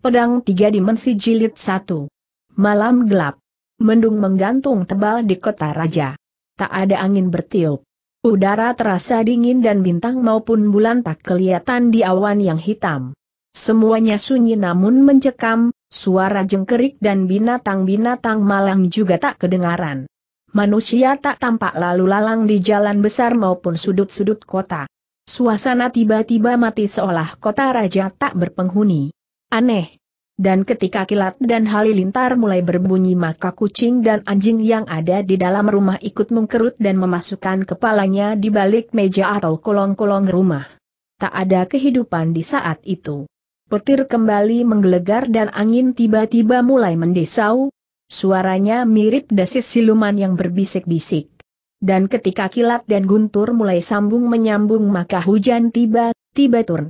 Pedang Tiga Dimensi Jilid 1 Malam gelap. Mendung menggantung tebal di kota raja. Tak ada angin bertiup. Udara terasa dingin dan bintang maupun bulan tak kelihatan di awan yang hitam. Semuanya sunyi namun mencekam, suara jengkerik dan binatang-binatang malang juga tak kedengaran. Manusia tak tampak lalu lalang di jalan besar maupun sudut-sudut kota. Suasana tiba-tiba mati seolah kota raja tak berpenghuni. Aneh. Dan ketika kilat dan halilintar mulai berbunyi maka kucing dan anjing yang ada di dalam rumah ikut mengkerut dan memasukkan kepalanya di balik meja atau kolong-kolong rumah. Tak ada kehidupan di saat itu. Petir kembali menggelegar dan angin tiba-tiba mulai mendesau. Suaranya mirip dasis siluman yang berbisik-bisik. Dan ketika kilat dan guntur mulai sambung menyambung maka hujan tiba, tiba turun.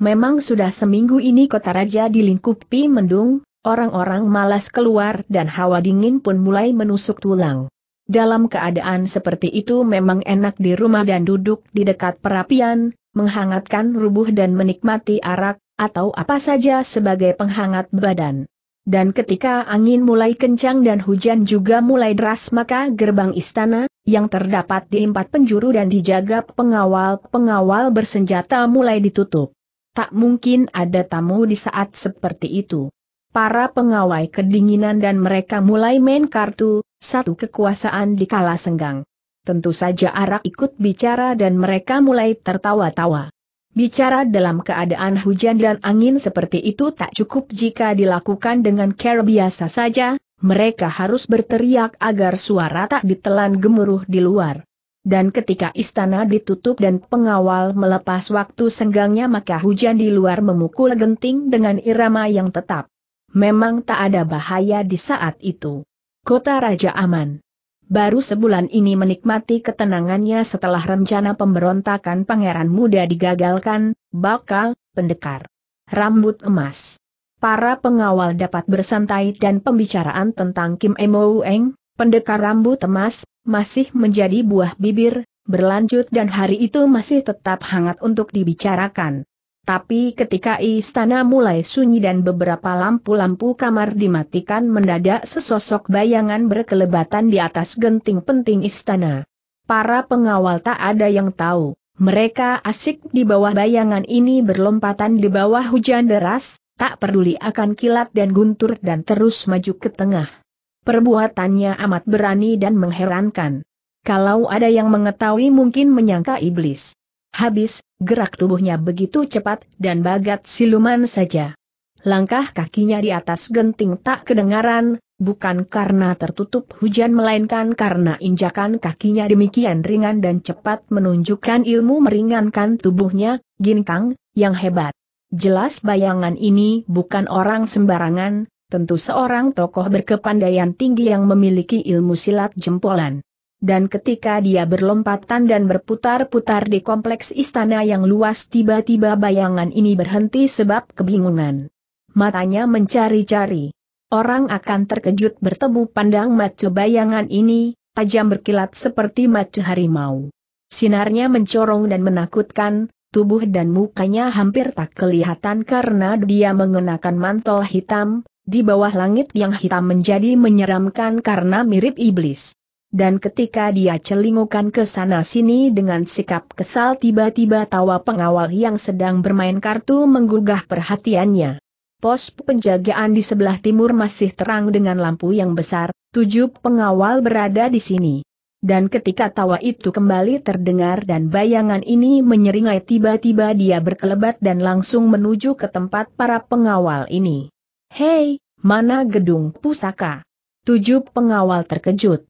Memang sudah seminggu ini kota raja dilingkupi mendung, orang-orang malas keluar dan hawa dingin pun mulai menusuk tulang. Dalam keadaan seperti itu memang enak di rumah dan duduk di dekat perapian, menghangatkan rubuh dan menikmati arak, atau apa saja sebagai penghangat badan. Dan ketika angin mulai kencang dan hujan juga mulai deras maka gerbang istana, yang terdapat di empat penjuru dan dijaga pengawal-pengawal bersenjata mulai ditutup. Tak mungkin ada tamu di saat seperti itu. Para pengawai kedinginan dan mereka mulai main kartu, satu kekuasaan di kala senggang. Tentu saja Arak ikut bicara dan mereka mulai tertawa-tawa. Bicara dalam keadaan hujan dan angin seperti itu tak cukup jika dilakukan dengan care biasa saja, mereka harus berteriak agar suara tak ditelan gemuruh di luar. Dan ketika istana ditutup dan pengawal melepas waktu senggangnya maka hujan di luar memukul genting dengan irama yang tetap. Memang tak ada bahaya di saat itu. Kota Raja aman. Baru sebulan ini menikmati ketenangannya setelah rencana pemberontakan pangeran muda digagalkan, bakal, pendekar. Rambut emas. Para pengawal dapat bersantai dan pembicaraan tentang Kim Emoueng, pendekar rambut emas, masih menjadi buah bibir, berlanjut dan hari itu masih tetap hangat untuk dibicarakan. Tapi ketika istana mulai sunyi dan beberapa lampu-lampu kamar dimatikan mendadak sesosok bayangan berkelebatan di atas genting penting istana. Para pengawal tak ada yang tahu, mereka asik di bawah bayangan ini berlompatan di bawah hujan deras, tak peduli akan kilat dan guntur dan terus maju ke tengah. Perbuatannya amat berani dan mengherankan. Kalau ada yang mengetahui mungkin menyangka iblis. Habis, gerak tubuhnya begitu cepat dan bagat siluman saja. Langkah kakinya di atas genting tak kedengaran, bukan karena tertutup hujan melainkan karena injakan kakinya demikian ringan dan cepat menunjukkan ilmu meringankan tubuhnya, ginkang, yang hebat. Jelas bayangan ini bukan orang sembarangan, tentu seorang tokoh berkepandaian tinggi yang memiliki ilmu silat jempolan. Dan ketika dia berlompatan dan berputar-putar di kompleks istana yang luas tiba-tiba bayangan ini berhenti sebab kebingungan. Matanya mencari-cari. Orang akan terkejut bertemu pandang macu bayangan ini, tajam berkilat seperti macu harimau. Sinarnya mencorong dan menakutkan, tubuh dan mukanya hampir tak kelihatan karena dia mengenakan mantel hitam, di bawah langit yang hitam menjadi menyeramkan karena mirip iblis. Dan ketika dia celingukan ke sana-sini dengan sikap kesal tiba-tiba tawa pengawal yang sedang bermain kartu menggugah perhatiannya. Pos penjagaan di sebelah timur masih terang dengan lampu yang besar, tujuh pengawal berada di sini. Dan ketika tawa itu kembali terdengar dan bayangan ini menyeringai tiba-tiba dia berkelebat dan langsung menuju ke tempat para pengawal ini. Hei, mana gedung pusaka? Tujuh pengawal terkejut.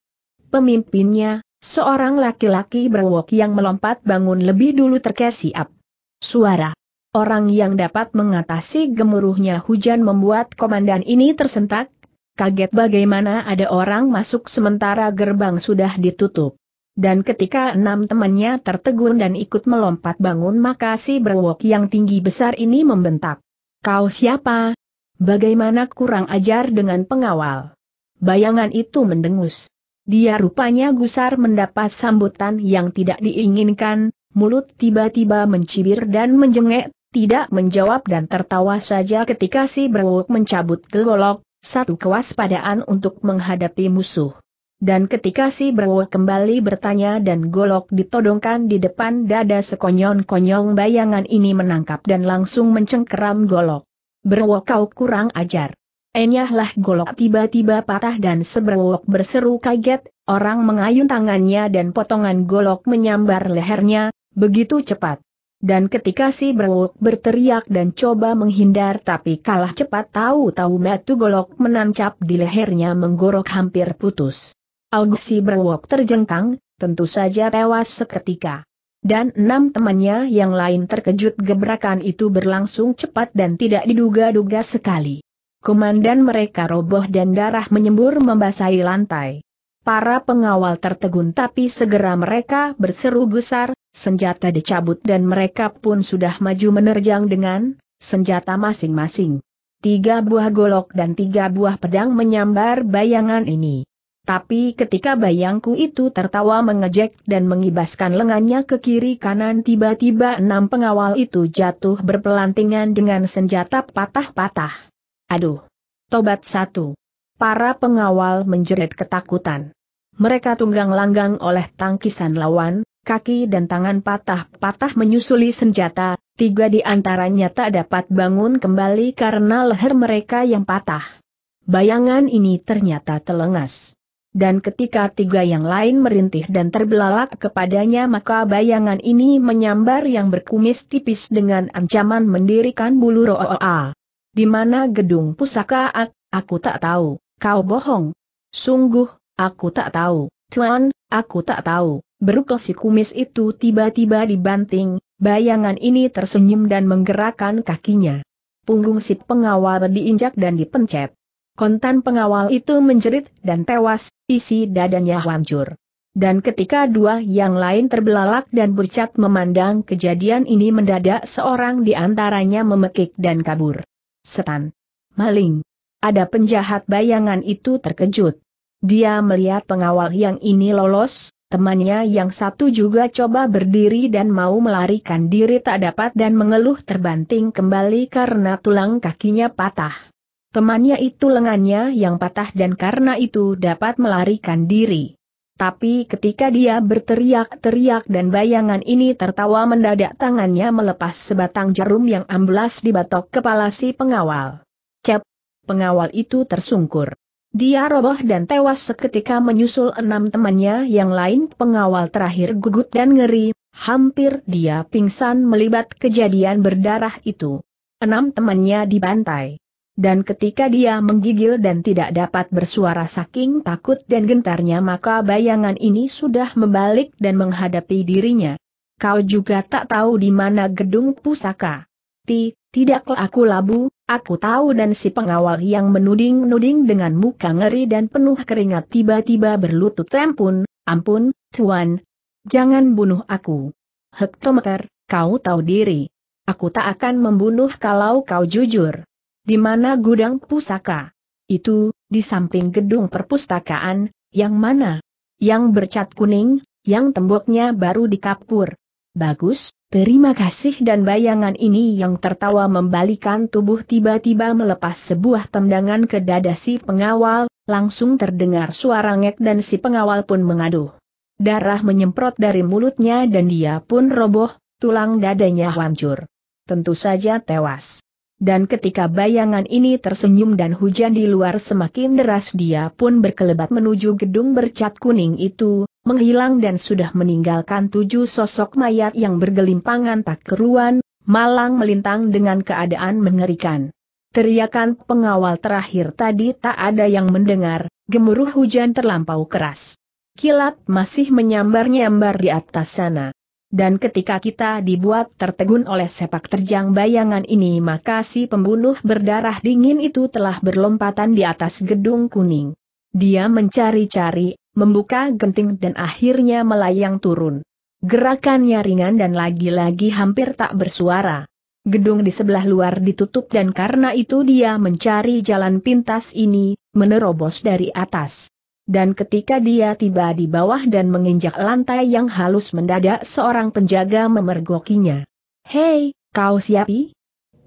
Pemimpinnya, seorang laki-laki berwok yang melompat bangun lebih dulu terkesiap. Suara. Orang yang dapat mengatasi gemuruhnya hujan membuat komandan ini tersentak, kaget bagaimana ada orang masuk sementara gerbang sudah ditutup. Dan ketika enam temannya tertegun dan ikut melompat bangun maka si berwok yang tinggi besar ini membentak. Kau siapa, Bagaimana kurang ajar dengan pengawal? Bayangan itu mendengus. Dia rupanya gusar mendapat sambutan yang tidak diinginkan, mulut tiba-tiba mencibir dan menjengek, tidak menjawab dan tertawa saja ketika si berwok mencabut golok, satu kewaspadaan untuk menghadapi musuh. Dan ketika si berwok kembali bertanya dan golok ditodongkan di depan dada sekonyong-konyong bayangan ini menangkap dan langsung mencengkeram golok. Berwok kau kurang ajar. Enyahlah golok tiba-tiba patah dan seberwok berseru kaget, orang mengayun tangannya dan potongan golok menyambar lehernya, begitu cepat. Dan ketika si berwok berteriak dan coba menghindar tapi kalah cepat tahu-tahu metu golok menancap di lehernya menggorok hampir putus. Augsi berwok terjengkang, tentu saja tewas seketika dan enam temannya yang lain terkejut gebrakan itu berlangsung cepat dan tidak diduga-duga sekali. Komandan mereka roboh dan darah menyembur membasahi lantai. Para pengawal tertegun tapi segera mereka berseru gusar, senjata dicabut dan mereka pun sudah maju menerjang dengan senjata masing-masing. Tiga buah golok dan tiga buah pedang menyambar bayangan ini. Tapi ketika bayangku itu tertawa mengejek dan mengibaskan lengannya ke kiri kanan tiba-tiba enam pengawal itu jatuh berpelantingan dengan senjata patah-patah. Aduh! Tobat satu. Para pengawal menjerit ketakutan. Mereka tunggang langgang oleh tangkisan lawan, kaki dan tangan patah-patah menyusuli senjata, tiga di antaranya tak dapat bangun kembali karena leher mereka yang patah. Bayangan ini ternyata telengas. Dan ketika tiga yang lain merintih dan terbelalak kepadanya maka bayangan ini menyambar yang berkumis tipis dengan ancaman mendirikan bulu roa. Di mana gedung pusaka ak, aku tak tahu, kau bohong. Sungguh, aku tak tahu, Tuan, aku tak tahu. Berukul si kumis itu tiba-tiba dibanting, bayangan ini tersenyum dan menggerakkan kakinya. Punggung si pengawal diinjak dan dipencet. Kontan pengawal itu menjerit dan tewas, isi dadanya hancur. Dan ketika dua yang lain terbelalak dan bercat memandang kejadian ini mendadak seorang di antaranya memekik dan kabur. Setan. Maling. Ada penjahat bayangan itu terkejut. Dia melihat pengawal yang ini lolos, temannya yang satu juga coba berdiri dan mau melarikan diri tak dapat dan mengeluh terbanting kembali karena tulang kakinya patah. Temannya itu lengannya yang patah dan karena itu dapat melarikan diri. Tapi ketika dia berteriak-teriak dan bayangan ini tertawa mendadak tangannya melepas sebatang jarum yang amblas di batok kepala si pengawal. Cep! Pengawal itu tersungkur. Dia roboh dan tewas seketika menyusul enam temannya yang lain pengawal terakhir gugut dan ngeri, hampir dia pingsan melibat kejadian berdarah itu. Enam temannya dibantai. Dan ketika dia menggigil dan tidak dapat bersuara saking takut dan gentarnya maka bayangan ini sudah membalik dan menghadapi dirinya. Kau juga tak tahu di mana gedung pusaka. Ti, tidaklah aku labu, aku tahu dan si pengawal yang menuding-nuding dengan muka ngeri dan penuh keringat tiba-tiba berlutut tempun, ampun, tuan. Jangan bunuh aku. Hektometer, kau tahu diri. Aku tak akan membunuh kalau kau jujur. Di mana gudang pusaka? Itu, di samping gedung perpustakaan, yang mana? Yang bercat kuning, yang temboknya baru dikapur. Bagus, terima kasih dan bayangan ini yang tertawa membalikan tubuh tiba-tiba melepas sebuah tendangan ke dada si pengawal, langsung terdengar suara ngek dan si pengawal pun mengaduh. Darah menyemprot dari mulutnya dan dia pun roboh, tulang dadanya hancur. Tentu saja tewas. Dan ketika bayangan ini tersenyum dan hujan di luar semakin deras dia pun berkelebat menuju gedung bercat kuning itu, menghilang dan sudah meninggalkan tujuh sosok mayat yang bergelimpangan tak keruan, malang melintang dengan keadaan mengerikan. Teriakan pengawal terakhir tadi tak ada yang mendengar, gemuruh hujan terlampau keras. Kilat masih menyambar-nyambar di atas sana. Dan ketika kita dibuat tertegun oleh sepak terjang bayangan ini maka si pembunuh berdarah dingin itu telah berlompatan di atas gedung kuning. Dia mencari-cari, membuka genting dan akhirnya melayang turun. Gerakannya ringan dan lagi-lagi hampir tak bersuara. Gedung di sebelah luar ditutup dan karena itu dia mencari jalan pintas ini, menerobos dari atas. Dan ketika dia tiba di bawah dan menginjak lantai yang halus mendadak seorang penjaga memergokinya. Hei, kau siapi?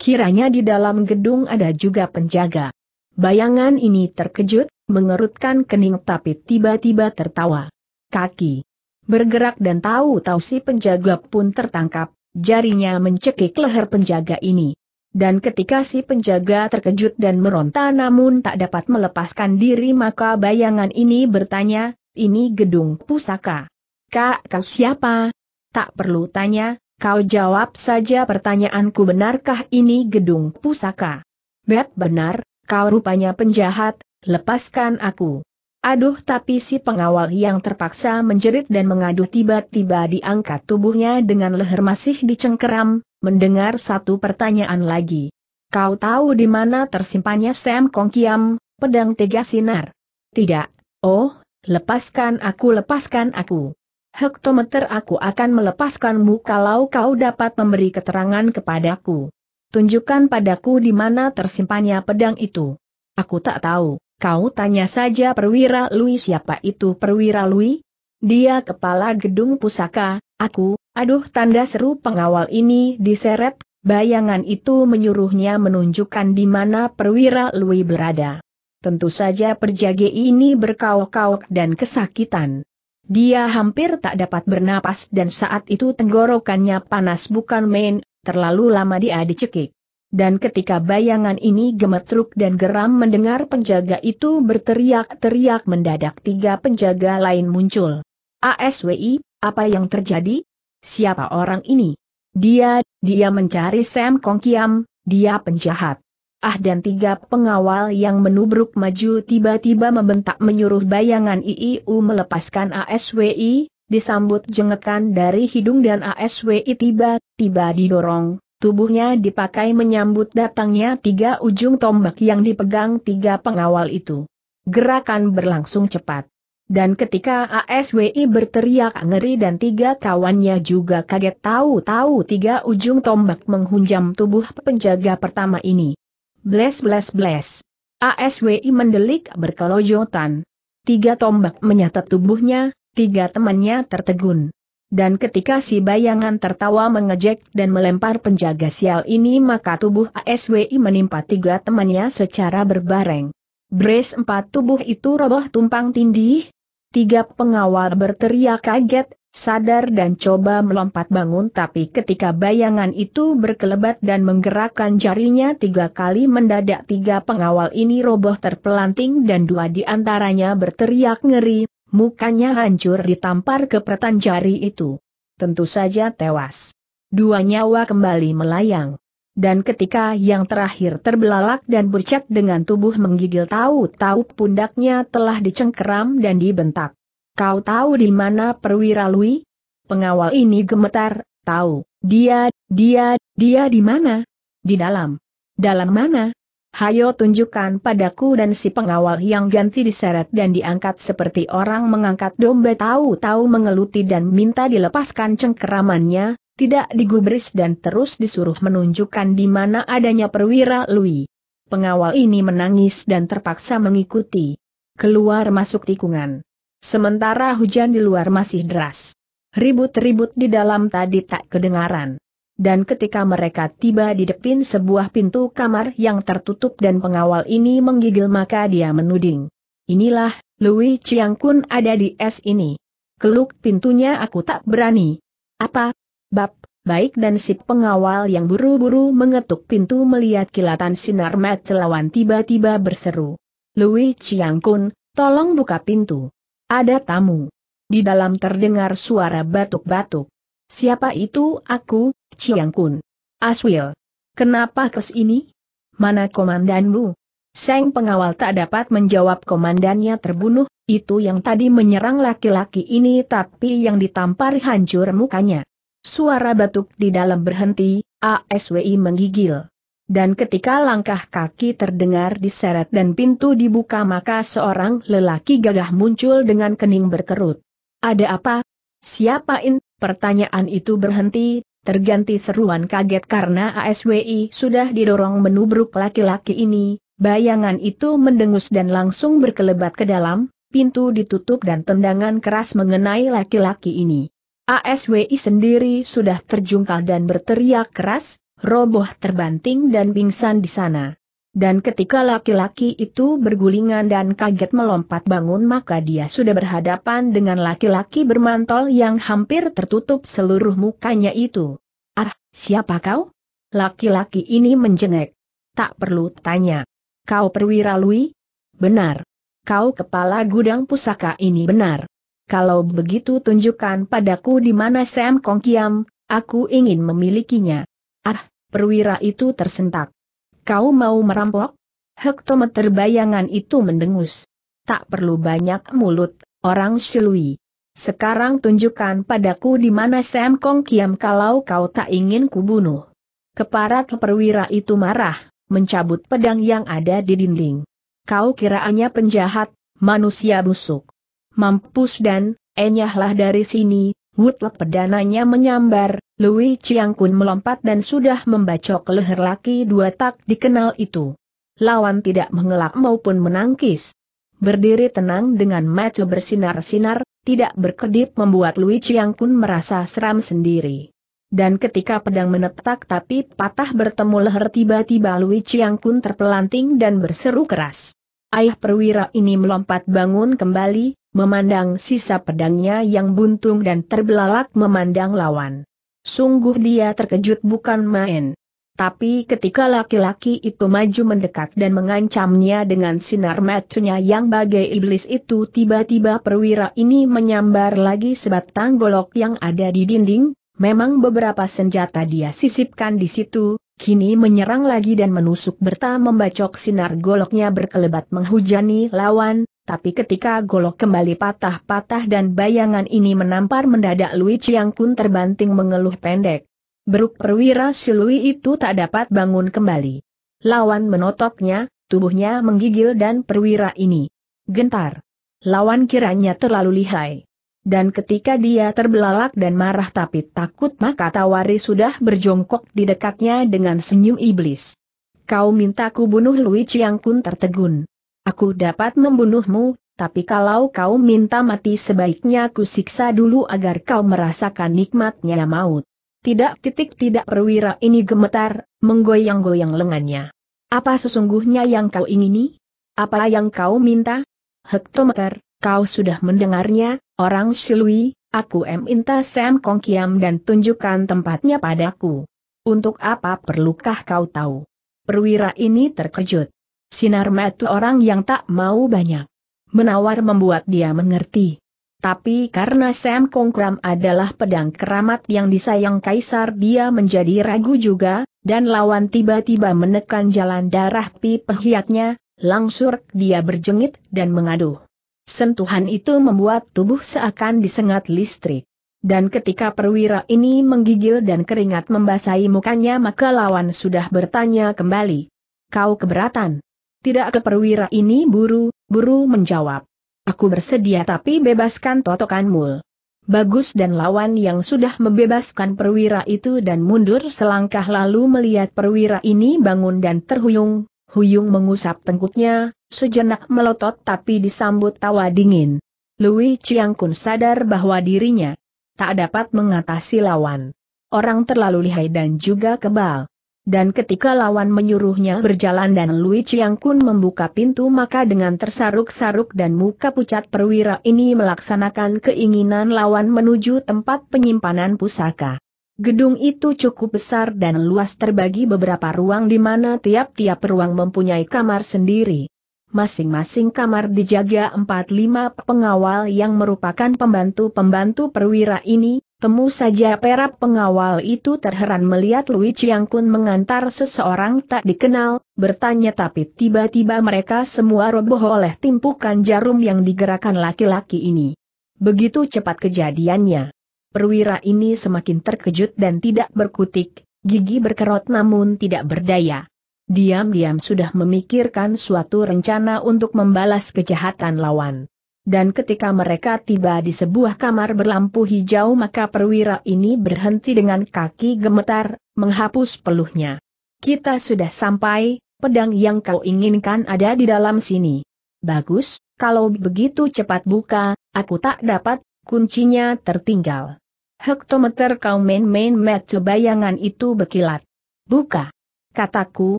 Kiranya di dalam gedung ada juga penjaga. Bayangan ini terkejut, mengerutkan kening tapi tiba-tiba tertawa. Kaki bergerak dan tahu-tahu si penjaga pun tertangkap, jarinya mencekik leher penjaga ini. Dan ketika si penjaga terkejut dan meronta namun tak dapat melepaskan diri maka bayangan ini bertanya, ini gedung pusaka. Kak, kau siapa? Tak perlu tanya, kau jawab saja pertanyaanku benarkah ini gedung pusaka? Bet benar, kau rupanya penjahat, lepaskan aku. Aduh tapi si pengawal yang terpaksa menjerit dan mengaduh tiba-tiba diangkat tubuhnya dengan leher masih dicengkeram, mendengar satu pertanyaan lagi. Kau tahu di mana tersimpannya Sam Kong Kiam, pedang tiga sinar? Tidak, oh, lepaskan aku lepaskan aku. Hektometer aku akan melepaskanmu kalau kau dapat memberi keterangan kepadaku. Tunjukkan padaku di mana tersimpannya pedang itu. Aku tak tahu. Kau tanya saja perwira Lui siapa itu perwira Lui? Dia kepala gedung pusaka, aku, aduh tanda seru pengawal ini diseret, bayangan itu menyuruhnya menunjukkan di mana perwira Lui berada. Tentu saja perjage ini berkauk-kauk dan kesakitan. Dia hampir tak dapat bernapas dan saat itu tenggorokannya panas bukan main, terlalu lama dia dicekik. Dan ketika bayangan ini gemetruk dan geram mendengar penjaga itu berteriak-teriak mendadak tiga penjaga lain muncul. ASWI, apa yang terjadi? Siapa orang ini? Dia, dia mencari Sam Kong Kiam, dia penjahat. Ah dan tiga pengawal yang menubruk maju tiba-tiba membentak menyuruh bayangan IIU melepaskan ASWI, disambut jengekan dari hidung dan ASWI tiba-tiba didorong, tubuhnya dipakai menyambut datangnya tiga ujung tombak yang dipegang tiga pengawal itu. Gerakan berlangsung cepat. Dan ketika ASWI berteriak ngeri dan tiga kawannya juga kaget tahu-tahu tiga ujung tombak menghunjam tubuh penjaga pertama ini. Bless bless bless. ASWI mendelik berkelojotan. Tiga tombak menyatat tubuhnya, tiga temannya tertegun. Dan ketika si bayangan tertawa mengejek dan melempar penjaga sial ini maka tubuh ASWI menimpa tiga temannya secara berbareng. Brace empat tubuh itu roboh tumpang tindih. Tiga pengawal berteriak kaget, sadar dan coba melompat bangun tapi ketika bayangan itu berkelebat dan menggerakkan jarinya tiga kali mendadak tiga pengawal ini roboh terpelanting dan dua di antaranya berteriak ngeri, Mukanya hancur ditampar ke pertan jari itu. Tentu saja tewas. Dua nyawa kembali melayang. Dan ketika yang terakhir terbelalak dan bercak dengan tubuh menggigil tahu-tahu pundaknya telah dicengkeram dan dibentak. Kau tahu di mana perwira Lui? Pengawal ini gemetar, tahu. Dia, dia, dia di mana? Di dalam. Dalam mana? Hayo tunjukkan padaku dan si pengawal yang ganti diseret dan diangkat seperti orang mengangkat domba tahu-tahu mengeluti dan minta dilepaskan cengkeramannya, tidak digubris dan terus disuruh menunjukkan di mana adanya perwira Lui. Pengawal ini menangis dan terpaksa mengikuti. Keluar masuk tikungan. Sementara hujan di luar masih deras. Ribut-ribut di dalam tadi tak kedengaran dan ketika mereka tiba di depan sebuah pintu kamar yang tertutup dan pengawal ini menggigil maka dia menuding. Inilah, Louis Chiang Kun ada di es ini. Keluk pintunya aku tak berani. Apa? Bab, baik dan si pengawal yang buru-buru mengetuk pintu melihat kilatan sinar mat celawan tiba-tiba berseru. Louis Chiang Kun, tolong buka pintu. Ada tamu. Di dalam terdengar suara batuk-batuk. Siapa itu aku, Chiang Kun. Aswil. Kenapa ini? Mana komandanmu? Seng pengawal tak dapat menjawab komandannya terbunuh, itu yang tadi menyerang laki-laki ini tapi yang ditampar hancur mukanya. Suara batuk di dalam berhenti, ASWI menggigil. Dan ketika langkah kaki terdengar diseret dan pintu dibuka maka seorang lelaki gagah muncul dengan kening berkerut. Ada apa? Siapa Siapain? Pertanyaan itu berhenti, Terganti seruan kaget karena ASWI sudah didorong menubruk laki-laki ini, bayangan itu mendengus dan langsung berkelebat ke dalam, pintu ditutup dan tendangan keras mengenai laki-laki ini. ASWI sendiri sudah terjungkal dan berteriak keras, roboh terbanting dan pingsan di sana. Dan ketika laki-laki itu bergulingan dan kaget melompat bangun maka dia sudah berhadapan dengan laki-laki bermantol yang hampir tertutup seluruh mukanya itu. Ah, siapa kau? Laki-laki ini menjengek. Tak perlu tanya. Kau perwira Lui? Benar. Kau kepala gudang pusaka ini benar. Kalau begitu tunjukkan padaku di mana Sam Kongkiam. aku ingin memilikinya. Ah, perwira itu tersentak. Kau mau merampok? Hektometer bayangan itu mendengus. Tak perlu banyak mulut, orang silui. Sekarang tunjukkan padaku di mana Sam Kong Kiam kalau kau tak ingin kubunuh. Keparat perwira itu marah, mencabut pedang yang ada di dinding. Kau kiraannya penjahat, manusia busuk. Mampus dan, enyahlah dari sini, Wutlek pedananya menyambar, Lui Chiang Kun melompat dan sudah membacok leher laki dua tak dikenal itu. Lawan tidak mengelak maupun menangkis. Berdiri tenang dengan mata bersinar-sinar, tidak berkedip membuat Lui Chiang Kun merasa seram sendiri. Dan ketika pedang menetak tapi patah bertemu leher tiba-tiba Lui Chiang Kun terpelanting dan berseru keras. Ayah perwira ini melompat bangun kembali, memandang sisa pedangnya yang buntung dan terbelalak memandang lawan. Sungguh dia terkejut bukan main. Tapi ketika laki-laki itu maju mendekat dan mengancamnya dengan sinar matunya yang bagai iblis itu tiba-tiba perwira ini menyambar lagi sebatang golok yang ada di dinding, memang beberapa senjata dia sisipkan di situ, kini menyerang lagi dan menusuk berta membacok sinar goloknya berkelebat menghujani lawan, tapi ketika golok kembali patah-patah dan bayangan ini menampar mendadak Lui Chiang Kun terbanting mengeluh pendek. Beruk perwira Silui itu tak dapat bangun kembali. Lawan menotoknya, tubuhnya menggigil dan perwira ini gentar. Lawan kiranya terlalu lihai. Dan ketika dia terbelalak dan marah tapi takut maka Tawari sudah berjongkok di dekatnya dengan senyum iblis. Kau minta ku bunuh Lui Chiang Kun tertegun. Aku dapat membunuhmu, tapi kalau kau minta mati sebaiknya ku siksa dulu agar kau merasakan nikmatnya maut. Tidak titik tidak perwira ini gemetar, menggoyang-goyang lengannya. Apa sesungguhnya yang kau ingini? Apa yang kau minta? Hektometer, kau sudah mendengarnya, orang silui, aku minta Sam Kong Kiam dan tunjukkan tempatnya padaku. Untuk apa perlukah kau tahu? Perwira ini terkejut. Sinar mata orang yang tak mau banyak. Menawar membuat dia mengerti. Tapi karena Sam Kongkram adalah pedang keramat yang disayang kaisar dia menjadi ragu juga, dan lawan tiba-tiba menekan jalan darah pi pehiatnya, langsung dia berjengit dan mengaduh. Sentuhan itu membuat tubuh seakan disengat listrik. Dan ketika perwira ini menggigil dan keringat membasahi mukanya maka lawan sudah bertanya kembali. Kau keberatan? Tidak ke perwira ini buru, buru menjawab. Aku bersedia tapi bebaskan totokan mul. Bagus dan lawan yang sudah membebaskan perwira itu dan mundur selangkah lalu melihat perwira ini bangun dan terhuyung, huyung mengusap tengkuknya, sejenak melotot tapi disambut tawa dingin. Lui Chiang Kun sadar bahwa dirinya tak dapat mengatasi lawan. Orang terlalu lihai dan juga kebal. Dan ketika lawan menyuruhnya berjalan dan Lui Chiang Kun membuka pintu maka dengan tersaruk-saruk dan muka pucat perwira ini melaksanakan keinginan lawan menuju tempat penyimpanan pusaka. Gedung itu cukup besar dan luas terbagi beberapa ruang di mana tiap-tiap ruang mempunyai kamar sendiri. Masing-masing kamar dijaga 4-5 pengawal yang merupakan pembantu-pembantu perwira ini, Temu saja para pengawal itu terheran melihat Lui Chiang Kun mengantar seseorang tak dikenal, bertanya tapi tiba-tiba mereka semua roboh oleh timpukan jarum yang digerakkan laki-laki ini. Begitu cepat kejadiannya. Perwira ini semakin terkejut dan tidak berkutik, gigi berkerot namun tidak berdaya. Diam-diam sudah memikirkan suatu rencana untuk membalas kejahatan lawan dan ketika mereka tiba di sebuah kamar berlampu hijau maka perwira ini berhenti dengan kaki gemetar, menghapus peluhnya. Kita sudah sampai, pedang yang kau inginkan ada di dalam sini. Bagus, kalau begitu cepat buka, aku tak dapat, kuncinya tertinggal. Hektometer kau main-main metu bayangan itu berkilat. Buka. Kataku,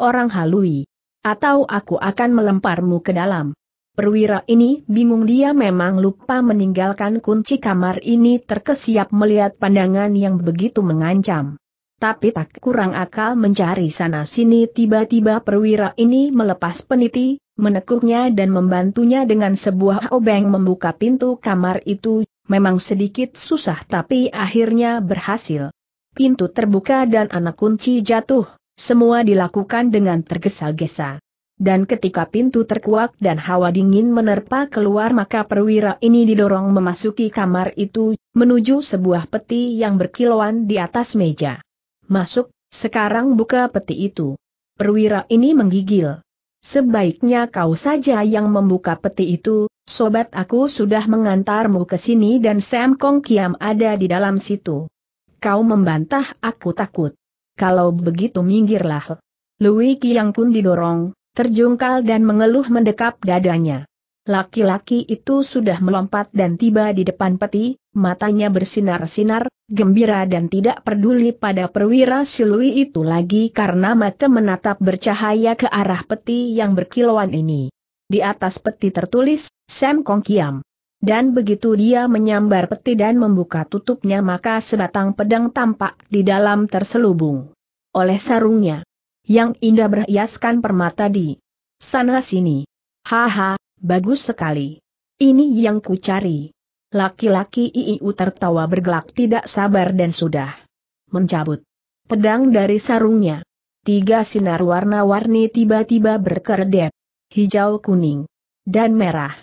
orang halui. Atau aku akan melemparmu ke dalam. Perwira ini bingung dia memang lupa meninggalkan kunci kamar ini terkesiap melihat pandangan yang begitu mengancam. Tapi tak kurang akal mencari sana-sini tiba-tiba perwira ini melepas peniti, menekuknya dan membantunya dengan sebuah obeng membuka pintu kamar itu, memang sedikit susah tapi akhirnya berhasil. Pintu terbuka dan anak kunci jatuh, semua dilakukan dengan tergesa-gesa. Dan ketika pintu terkuak dan hawa dingin menerpa keluar maka perwira ini didorong memasuki kamar itu, menuju sebuah peti yang berkilauan di atas meja. Masuk, sekarang buka peti itu. Perwira ini menggigil. Sebaiknya kau saja yang membuka peti itu, sobat aku sudah mengantarmu ke sini dan Sam Kong Kiam ada di dalam situ. Kau membantah aku takut. Kalau begitu minggirlah. Louis Kiang pun didorong, terjungkal dan mengeluh mendekap dadanya. Laki-laki itu sudah melompat dan tiba di depan peti, matanya bersinar-sinar, gembira dan tidak peduli pada perwira silui itu lagi karena mata menatap bercahaya ke arah peti yang berkilauan ini. Di atas peti tertulis, Sam Kong Kiam. Dan begitu dia menyambar peti dan membuka tutupnya maka sebatang pedang tampak di dalam terselubung. Oleh sarungnya, yang indah berhiaskan permata di sana-sini. Haha, bagus sekali. Ini yang ku cari. Laki-laki IIU tertawa bergelak tidak sabar dan sudah mencabut pedang dari sarungnya. Tiga sinar warna-warni tiba-tiba berkedip, hijau kuning, dan merah.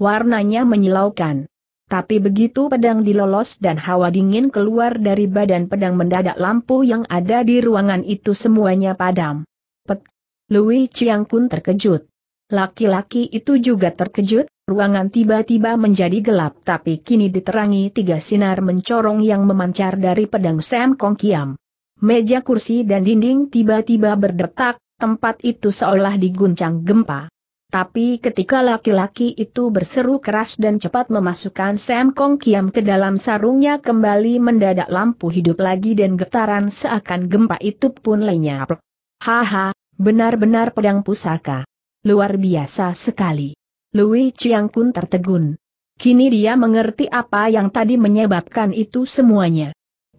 Warnanya menyilaukan. Tapi begitu pedang dilolos dan hawa dingin keluar dari badan pedang mendadak lampu yang ada di ruangan itu semuanya padam. Pet. Lui Chiang Kun terkejut. Laki-laki itu juga terkejut, ruangan tiba-tiba menjadi gelap tapi kini diterangi tiga sinar mencorong yang memancar dari pedang Sam Kong Kiam. Meja kursi dan dinding tiba-tiba berdetak, tempat itu seolah diguncang gempa. Tapi ketika laki-laki itu berseru keras dan cepat memasukkan Sam Kong Kiam ke dalam sarungnya kembali mendadak lampu hidup lagi dan getaran seakan gempa itu pun lenyap. Haha, benar-benar pedang pusaka. Luar biasa sekali. Louis Chiang Kun tertegun. Kini dia mengerti apa yang tadi menyebabkan itu semuanya.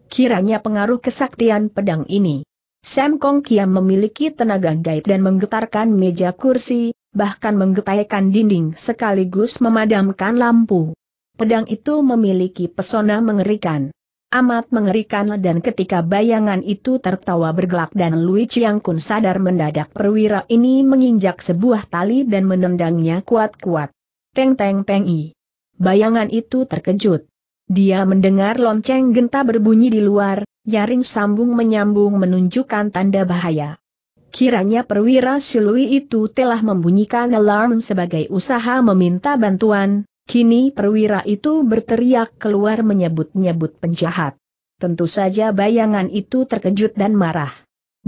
Kiranya pengaruh kesaktian pedang ini. Sam Kong Kiam memiliki tenaga gaib dan menggetarkan meja kursi, bahkan menggetaikan dinding sekaligus memadamkan lampu. Pedang itu memiliki pesona mengerikan. Amat mengerikan dan ketika bayangan itu tertawa bergelak dan Lui Chiang Kun sadar mendadak perwira ini menginjak sebuah tali dan menendangnya kuat-kuat. Teng-teng-teng i. Bayangan itu terkejut. Dia mendengar lonceng genta berbunyi di luar, nyaring sambung menyambung menunjukkan tanda bahaya. Kiranya perwira Silui itu telah membunyikan alarm sebagai usaha meminta bantuan, kini perwira itu berteriak keluar menyebut-nyebut penjahat. Tentu saja bayangan itu terkejut dan marah.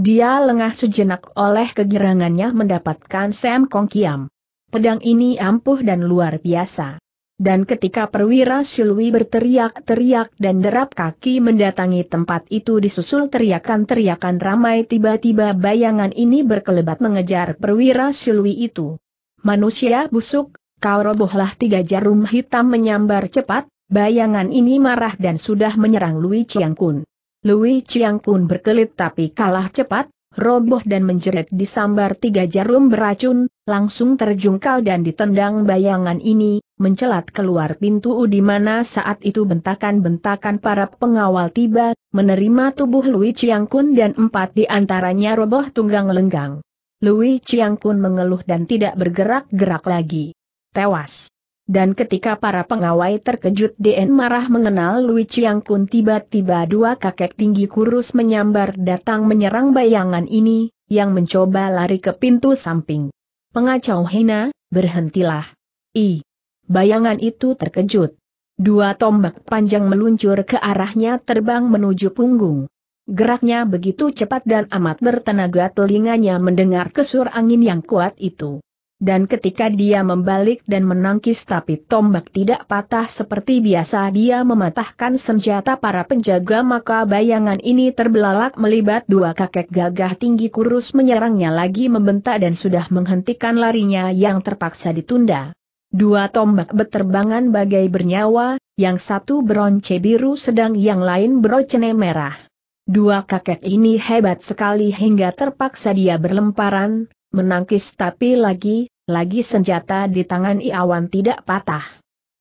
Dia lengah sejenak oleh kegirangannya mendapatkan Sam Kong Kiam. Pedang ini ampuh dan luar biasa. Dan ketika perwira Silwi berteriak-teriak dan derap kaki mendatangi tempat itu disusul teriakan-teriakan ramai tiba-tiba bayangan ini berkelebat mengejar perwira Silwi itu. Manusia busuk, kau robohlah tiga jarum hitam menyambar cepat, bayangan ini marah dan sudah menyerang Lui Chiang Kun. Lui Chiang Kun berkelit tapi kalah cepat, roboh dan menjerit disambar tiga jarum beracun, langsung terjungkal dan ditendang bayangan ini, mencelat keluar pintu di mana saat itu bentakan-bentakan para pengawal tiba, menerima tubuh Louis Chiang Kun dan empat di antaranya roboh tunggang lenggang. Louis Chiang Kun mengeluh dan tidak bergerak-gerak lagi. Tewas. Dan ketika para pengawai terkejut DN marah mengenal Louis Chiang Kun tiba-tiba dua kakek tinggi kurus menyambar datang menyerang bayangan ini, yang mencoba lari ke pintu samping. Pengacau Hina, berhentilah. I. Bayangan itu terkejut. Dua tombak panjang meluncur ke arahnya terbang menuju punggung. Geraknya begitu cepat dan amat bertenaga telinganya mendengar kesur angin yang kuat itu. Dan ketika dia membalik dan menangkis tapi tombak tidak patah seperti biasa dia mematahkan senjata para penjaga maka bayangan ini terbelalak melibat dua kakek gagah tinggi kurus menyerangnya lagi membentak dan sudah menghentikan larinya yang terpaksa ditunda. Dua tombak beterbangan bagai bernyawa, yang satu bronce biru sedang yang lain berocene merah. Dua kakek ini hebat sekali hingga terpaksa dia berlemparan, menangkis tapi lagi, lagi senjata di tangan Iawan tidak patah.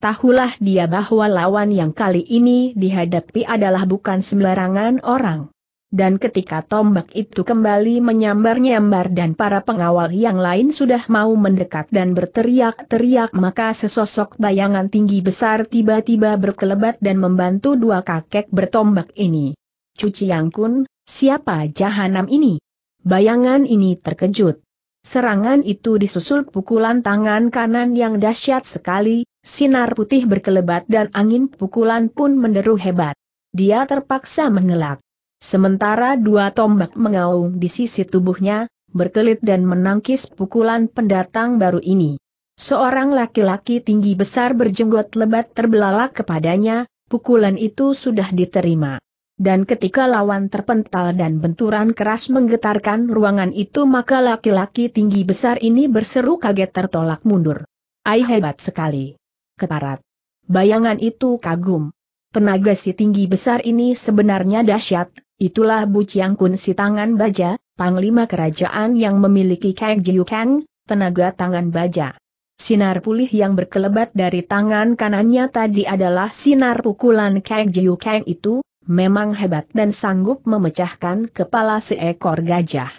Tahulah dia bahwa lawan yang kali ini dihadapi adalah bukan sembarangan orang dan ketika tombak itu kembali menyambar-nyambar dan para pengawal yang lain sudah mau mendekat dan berteriak-teriak maka sesosok bayangan tinggi besar tiba-tiba berkelebat dan membantu dua kakek bertombak ini. Cuci yang kun, siapa jahanam ini? Bayangan ini terkejut. Serangan itu disusul pukulan tangan kanan yang dahsyat sekali, sinar putih berkelebat dan angin pukulan pun menderu hebat. Dia terpaksa mengelak. Sementara dua tombak mengaung di sisi tubuhnya, berkelit dan menangkis pukulan pendatang baru ini. Seorang laki-laki tinggi besar berjenggot lebat terbelalak kepadanya, pukulan itu sudah diterima. Dan ketika lawan terpental dan benturan keras menggetarkan ruangan itu maka laki-laki tinggi besar ini berseru kaget tertolak mundur. Ai hebat sekali. Keparat. Bayangan itu kagum. Tenaga si tinggi besar ini sebenarnya dahsyat, itulah Bu Chiang Kun si tangan baja, panglima kerajaan yang memiliki Kang Jiu Kang, tenaga tangan baja. Sinar pulih yang berkelebat dari tangan kanannya tadi adalah sinar pukulan Kang Jiu Kang itu, memang hebat dan sanggup memecahkan kepala seekor gajah.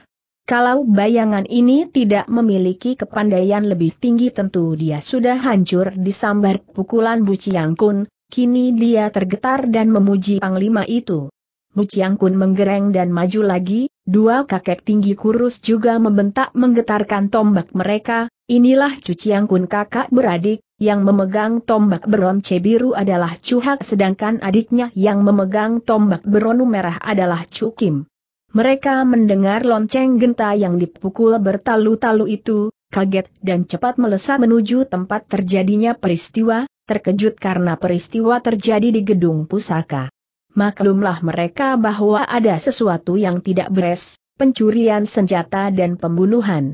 Kalau bayangan ini tidak memiliki kepandaian lebih tinggi tentu dia sudah hancur disambar pukulan Bu Chiang Kun, Kini dia tergetar dan memuji panglima itu. Bu Chiang Kun menggereng dan maju lagi, dua kakek tinggi kurus juga membentak menggetarkan tombak mereka, inilah Cu Chiang Kun kakak beradik, yang memegang tombak beronce biru adalah Cu Hak sedangkan adiknya yang memegang tombak beronu merah adalah Cu Kim. Mereka mendengar lonceng genta yang dipukul bertalu-talu itu, kaget dan cepat melesat menuju tempat terjadinya peristiwa, terkejut karena peristiwa terjadi di gedung pusaka. Maklumlah mereka bahwa ada sesuatu yang tidak beres, pencurian senjata dan pembunuhan.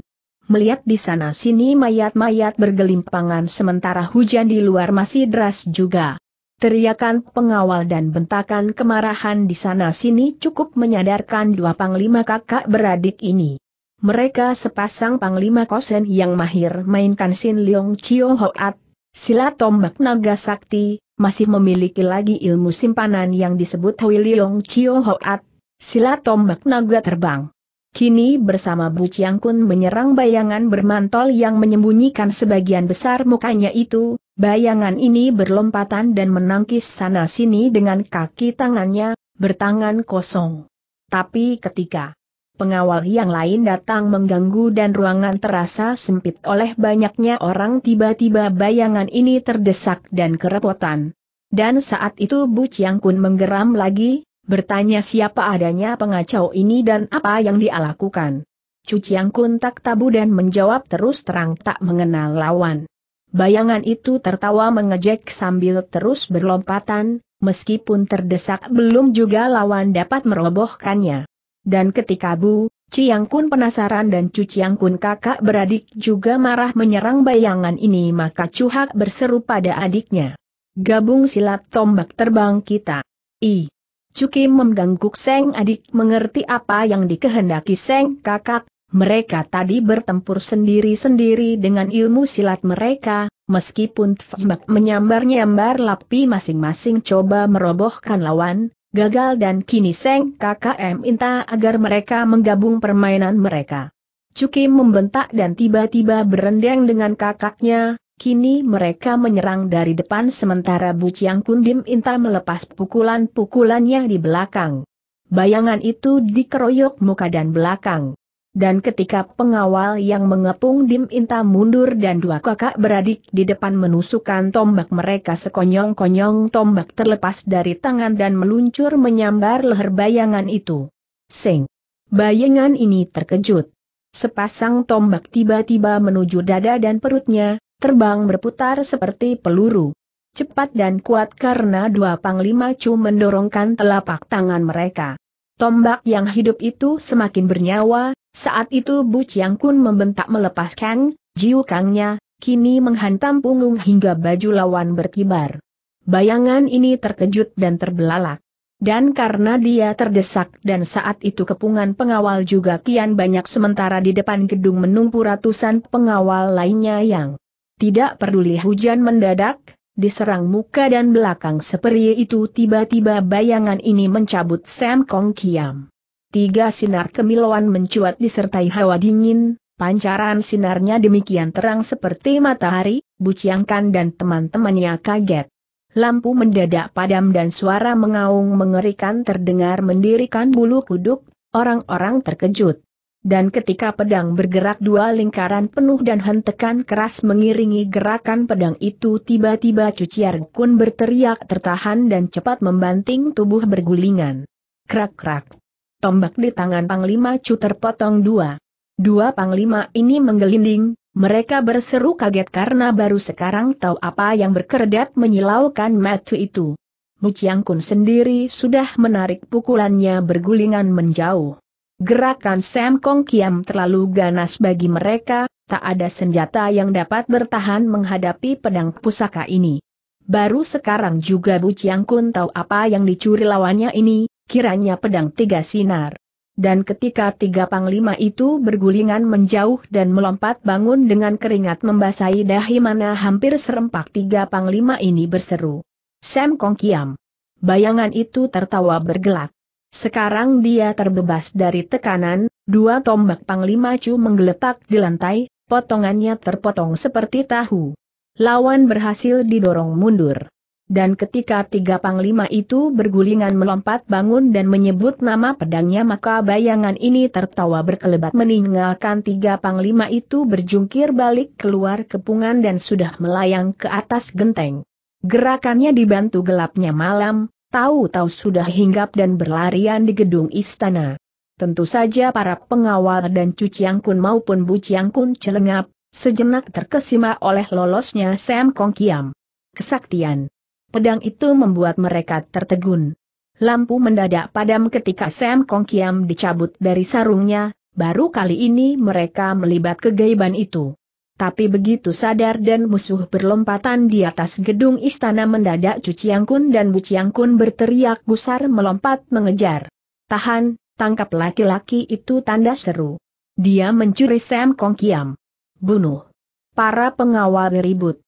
Melihat di sana-sini mayat-mayat bergelimpangan sementara hujan di luar masih deras juga. Teriakan pengawal dan bentakan kemarahan di sana-sini cukup menyadarkan dua panglima kakak beradik ini. Mereka sepasang panglima kosen yang mahir mainkan Sin Leong Chio Hoat Sila tombak naga sakti, masih memiliki lagi ilmu simpanan yang disebut Hui Leong Chio Hoat, sila tombak naga terbang. Kini bersama Bu Chiang Kun menyerang bayangan bermantol yang menyembunyikan sebagian besar mukanya itu, bayangan ini berlompatan dan menangkis sana-sini dengan kaki tangannya, bertangan kosong. Tapi ketika pengawal yang lain datang mengganggu dan ruangan terasa sempit oleh banyaknya orang tiba-tiba bayangan ini terdesak dan kerepotan. Dan saat itu Bu Chiang Kun menggeram lagi, bertanya siapa adanya pengacau ini dan apa yang dia lakukan. Cu Chiang Kun tak tabu dan menjawab terus terang tak mengenal lawan. Bayangan itu tertawa mengejek sambil terus berlompatan, meskipun terdesak belum juga lawan dapat merobohkannya. Dan ketika Bu, Ciang Kun penasaran dan Cu Ciang Kun kakak beradik juga marah menyerang bayangan ini maka Cu Hak berseru pada adiknya. Gabung silat tombak terbang kita. I. Cukim memgangguk Seng adik mengerti apa yang dikehendaki Seng kakak, mereka tadi bertempur sendiri-sendiri dengan ilmu silat mereka, meskipun Tfbak menyambar-nyambar lapi masing-masing coba merobohkan lawan, gagal dan kini Seng KKM minta agar mereka menggabung permainan mereka. Cukim membentak dan tiba-tiba berendeng dengan kakaknya, kini mereka menyerang dari depan sementara Bu Kundim Inta melepas pukulan-pukulannya di belakang. Bayangan itu dikeroyok muka dan belakang. Dan ketika pengawal yang mengepung Dim Inta mundur dan dua kakak beradik di depan menusukkan tombak mereka sekonyong-konyong tombak terlepas dari tangan dan meluncur menyambar leher bayangan itu. Sing! Bayangan ini terkejut. Sepasang tombak tiba-tiba menuju dada dan perutnya, terbang berputar seperti peluru. Cepat dan kuat karena dua panglima cu mendorongkan telapak tangan mereka. Tombak yang hidup itu semakin bernyawa, saat itu Bu Chiang Kun membentak melepaskan jiukangnya, kini menghantam punggung hingga baju lawan berkibar. Bayangan ini terkejut dan terbelalak. Dan karena dia terdesak dan saat itu kepungan pengawal juga kian banyak sementara di depan gedung menumpu ratusan pengawal lainnya yang tidak peduli hujan mendadak, diserang muka dan belakang seperti itu tiba-tiba bayangan ini mencabut Sam Kong Kiam. Tiga sinar kemilauan mencuat disertai hawa dingin, pancaran sinarnya demikian terang seperti matahari, Buciangkan dan teman-temannya kaget. Lampu mendadak padam dan suara mengaung mengerikan terdengar mendirikan bulu kuduk, orang-orang terkejut. Dan ketika pedang bergerak dua lingkaran penuh dan hentekan keras mengiringi gerakan pedang itu tiba-tiba cuciar kun berteriak tertahan dan cepat membanting tubuh bergulingan. Krak-krak. Tombak di tangan Panglima Chu terpotong dua. Dua Panglima ini menggelinding, mereka berseru kaget karena baru sekarang tahu apa yang berkedap menyilaukan Matu itu. Bu Chiang Kun sendiri sudah menarik pukulannya bergulingan menjauh. Gerakan Sam Kong Kiam terlalu ganas bagi mereka, tak ada senjata yang dapat bertahan menghadapi pedang pusaka ini. Baru sekarang juga Bu Chiang Kun tahu apa yang dicuri lawannya ini, kiranya pedang tiga sinar. Dan ketika tiga panglima itu bergulingan menjauh dan melompat bangun dengan keringat membasahi dahi mana hampir serempak tiga panglima ini berseru. Sam Kong Kiam. Bayangan itu tertawa bergelak. Sekarang dia terbebas dari tekanan, dua tombak panglima cu menggeletak di lantai, potongannya terpotong seperti tahu. Lawan berhasil didorong mundur dan ketika tiga panglima itu bergulingan melompat bangun dan menyebut nama pedangnya maka bayangan ini tertawa berkelebat meninggalkan tiga panglima itu berjungkir balik keluar kepungan dan sudah melayang ke atas genteng. Gerakannya dibantu gelapnya malam, tahu-tahu sudah hinggap dan berlarian di gedung istana. Tentu saja para pengawal dan cuciangkun Kun maupun Bu Kun celengap, sejenak terkesima oleh lolosnya Sam Kong Kiam. Kesaktian Pedang itu membuat mereka tertegun. Lampu mendadak padam ketika Sam Kong Kiam dicabut dari sarungnya, baru kali ini mereka melibat kegaiban itu. Tapi begitu sadar dan musuh berlompatan di atas gedung istana mendadak Cu Chiang Kun dan Bu Chiang Kun berteriak gusar melompat mengejar. Tahan, tangkap laki-laki itu tanda seru. Dia mencuri Sam Kong Kiam. Bunuh. Para pengawal ribut.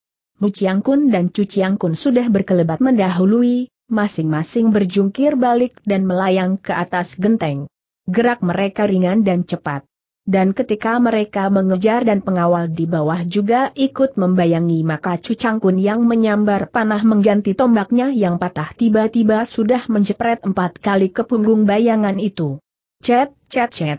Mu Kun dan Cu Kun sudah berkelebat mendahului, masing-masing berjungkir balik dan melayang ke atas genteng. Gerak mereka ringan dan cepat. Dan ketika mereka mengejar dan pengawal di bawah juga ikut membayangi maka Kun yang menyambar panah mengganti tombaknya yang patah tiba-tiba sudah menjepret empat kali ke punggung bayangan itu. Cet, cet, cet.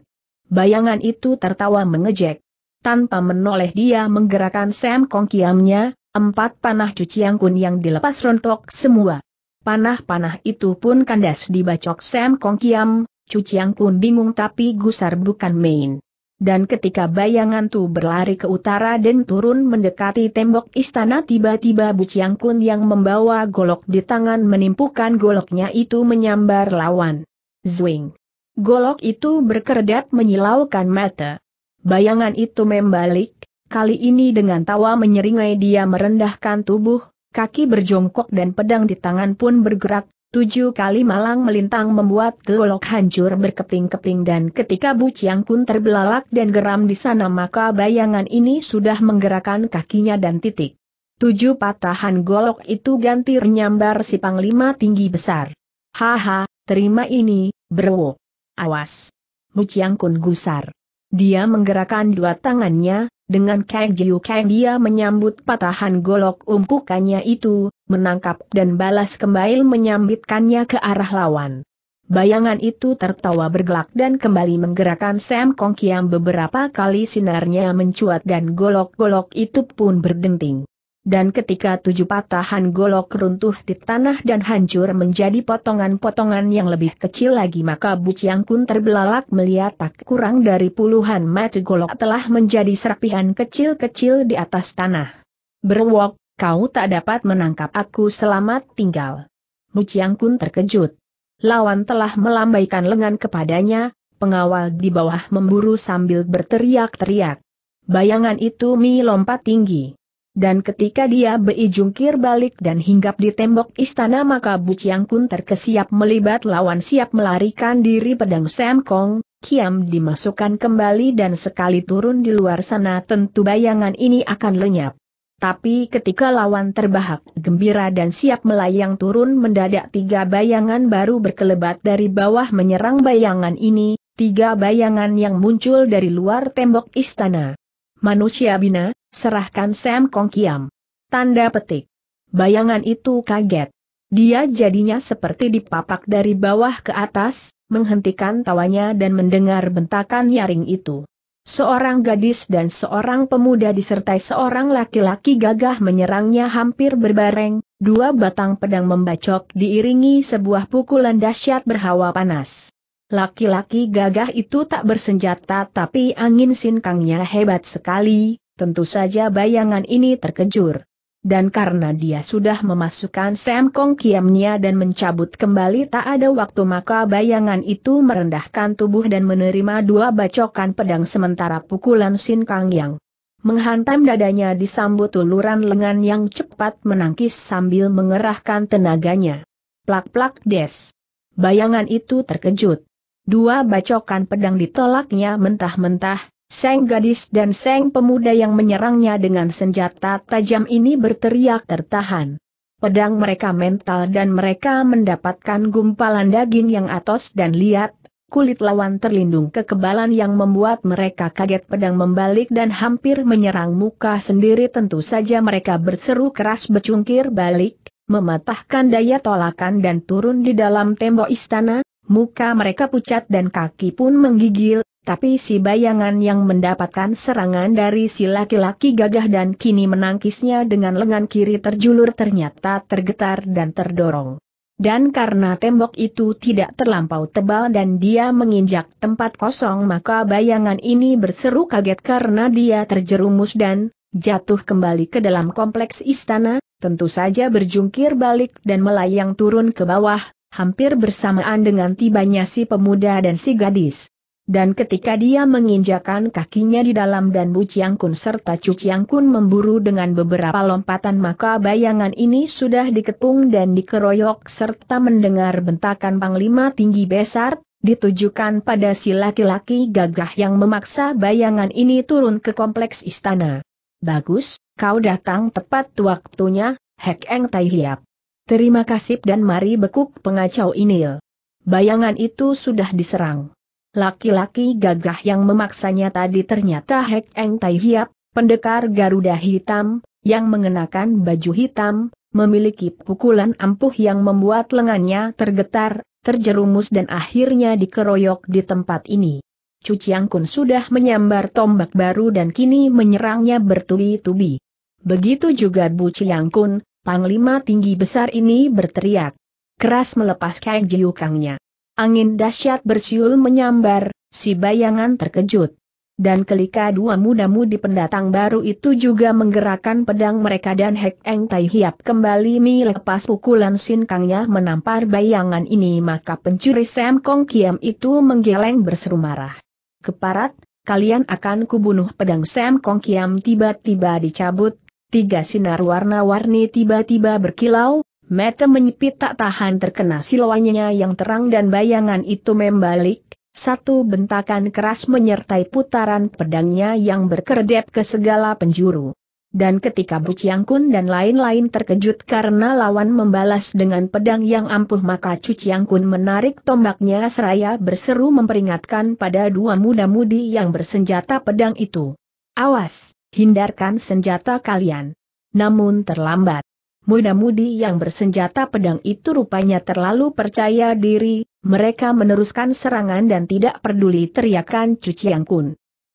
Bayangan itu tertawa mengejek. Tanpa menoleh dia menggerakkan Sam Kong kiamnya, Empat panah cuci kun yang dilepas rontok semua. Panah-panah itu pun kandas dibacok Sam Kong Kiam, cuciang kun bingung tapi gusar bukan main. Dan ketika bayangan tu berlari ke utara dan turun mendekati tembok istana tiba-tiba Bu Chiang Kun yang membawa golok di tangan menimpukan goloknya itu menyambar lawan. Zwing. Golok itu berkedap menyilaukan mata. Bayangan itu membalik, Kali ini dengan tawa menyeringai dia merendahkan tubuh, kaki berjongkok dan pedang di tangan pun bergerak, tujuh kali malang melintang membuat golok hancur berkeping-keping dan ketika Bu Chiang Kun terbelalak dan geram di sana maka bayangan ini sudah menggerakkan kakinya dan titik. Tujuh patahan golok itu ganti menyambar si panglima tinggi besar. Haha, terima ini, bro. Awas. Bu Chiang Kun gusar. Dia menggerakkan dua tangannya, dengan Kang Kang dia menyambut patahan golok umpukannya itu, menangkap dan balas kembali menyambitkannya ke arah lawan. Bayangan itu tertawa bergelak dan kembali menggerakkan Sam Kong Kiam beberapa kali sinarnya mencuat dan golok-golok itu pun berdenting dan ketika tujuh patahan golok runtuh di tanah dan hancur menjadi potongan-potongan yang lebih kecil lagi maka Bu Kun terbelalak melihat tak kurang dari puluhan mata golok telah menjadi serpihan kecil-kecil di atas tanah. Berwok, kau tak dapat menangkap aku selamat tinggal. Bu Kun terkejut. Lawan telah melambaikan lengan kepadanya, pengawal di bawah memburu sambil berteriak-teriak. Bayangan itu mi lompat tinggi. Dan ketika dia beijungkir balik dan hinggap di tembok istana maka Bu Chiang Kun terkesiap melibat lawan siap melarikan diri pedang Sam Kong, Kiam dimasukkan kembali dan sekali turun di luar sana tentu bayangan ini akan lenyap. Tapi ketika lawan terbahak gembira dan siap melayang turun mendadak tiga bayangan baru berkelebat dari bawah menyerang bayangan ini, tiga bayangan yang muncul dari luar tembok istana. Manusia bina, Serahkan Sam Kong Kiam. Tanda petik. Bayangan itu kaget. Dia jadinya seperti dipapak dari bawah ke atas, menghentikan tawanya dan mendengar bentakan nyaring itu. Seorang gadis dan seorang pemuda disertai seorang laki-laki gagah menyerangnya hampir berbareng, dua batang pedang membacok diiringi sebuah pukulan dahsyat berhawa panas. Laki-laki gagah itu tak bersenjata tapi angin sinkangnya hebat sekali, Tentu saja bayangan ini terkejur. Dan karena dia sudah memasukkan Sam Kong Kiamnya dan mencabut kembali tak ada waktu maka bayangan itu merendahkan tubuh dan menerima dua bacokan pedang sementara pukulan Sin Kang Yang. Menghantam dadanya disambut uluran lengan yang cepat menangkis sambil mengerahkan tenaganya. Plak-plak des. Bayangan itu terkejut. Dua bacokan pedang ditolaknya mentah-mentah, Seng gadis dan Seng pemuda yang menyerangnya dengan senjata tajam ini berteriak tertahan. Pedang mereka mental dan mereka mendapatkan gumpalan daging yang atos dan liat, kulit lawan terlindung kekebalan yang membuat mereka kaget pedang membalik dan hampir menyerang muka sendiri tentu saja mereka berseru keras becungkir balik, mematahkan daya tolakan dan turun di dalam tembok istana, muka mereka pucat dan kaki pun menggigil, tapi si bayangan yang mendapatkan serangan dari si laki-laki gagah dan kini menangkisnya dengan lengan kiri terjulur ternyata tergetar dan terdorong. Dan karena tembok itu tidak terlampau tebal dan dia menginjak tempat kosong maka bayangan ini berseru kaget karena dia terjerumus dan jatuh kembali ke dalam kompleks istana, tentu saja berjungkir balik dan melayang turun ke bawah, hampir bersamaan dengan tibanya si pemuda dan si gadis. Dan ketika dia menginjakan kakinya di dalam dan Bu Chiang Kun serta Cu Chiang Kun memburu dengan beberapa lompatan maka bayangan ini sudah diketung dan dikeroyok serta mendengar bentakan Panglima Tinggi Besar, ditujukan pada si laki-laki gagah yang memaksa bayangan ini turun ke kompleks istana. Bagus, kau datang tepat waktunya, Hek Eng Tai Hiap. Terima kasih dan mari bekuk pengacau ini. Bayangan itu sudah diserang. Laki-laki gagah yang memaksanya tadi ternyata Hek Eng Tai Hiap, pendekar Garuda Hitam, yang mengenakan baju hitam, memiliki pukulan ampuh yang membuat lengannya tergetar, terjerumus dan akhirnya dikeroyok di tempat ini. Cuciang Kun sudah menyambar tombak baru dan kini menyerangnya bertubi-tubi. Begitu juga Bu Ciang Kun, panglima tinggi besar ini berteriak. Keras melepas jiu jiukangnya. Angin dahsyat bersiul menyambar, si bayangan terkejut. Dan kelika dua muda-mudi pendatang baru itu juga menggerakkan pedang mereka dan Hek Eng Tai Hiap kembali melepas pukulan sinkangnya menampar bayangan ini maka pencuri Sam Kong Kiam itu menggeleng berseru marah. Keparat, kalian akan kubunuh pedang Sam Kong Kiam tiba-tiba dicabut, tiga sinar warna-warni tiba-tiba berkilau, Mata menyipit tak tahan terkena siluannya yang terang dan bayangan itu membalik, satu bentakan keras menyertai putaran pedangnya yang berkedip ke segala penjuru. Dan ketika Bu Kun dan lain-lain terkejut karena lawan membalas dengan pedang yang ampuh maka Cu Kun menarik tombaknya seraya berseru memperingatkan pada dua muda-mudi yang bersenjata pedang itu. Awas, hindarkan senjata kalian. Namun terlambat muda-mudi yang bersenjata pedang itu rupanya terlalu percaya diri, mereka meneruskan serangan dan tidak peduli teriakan Cuci Yang Kun.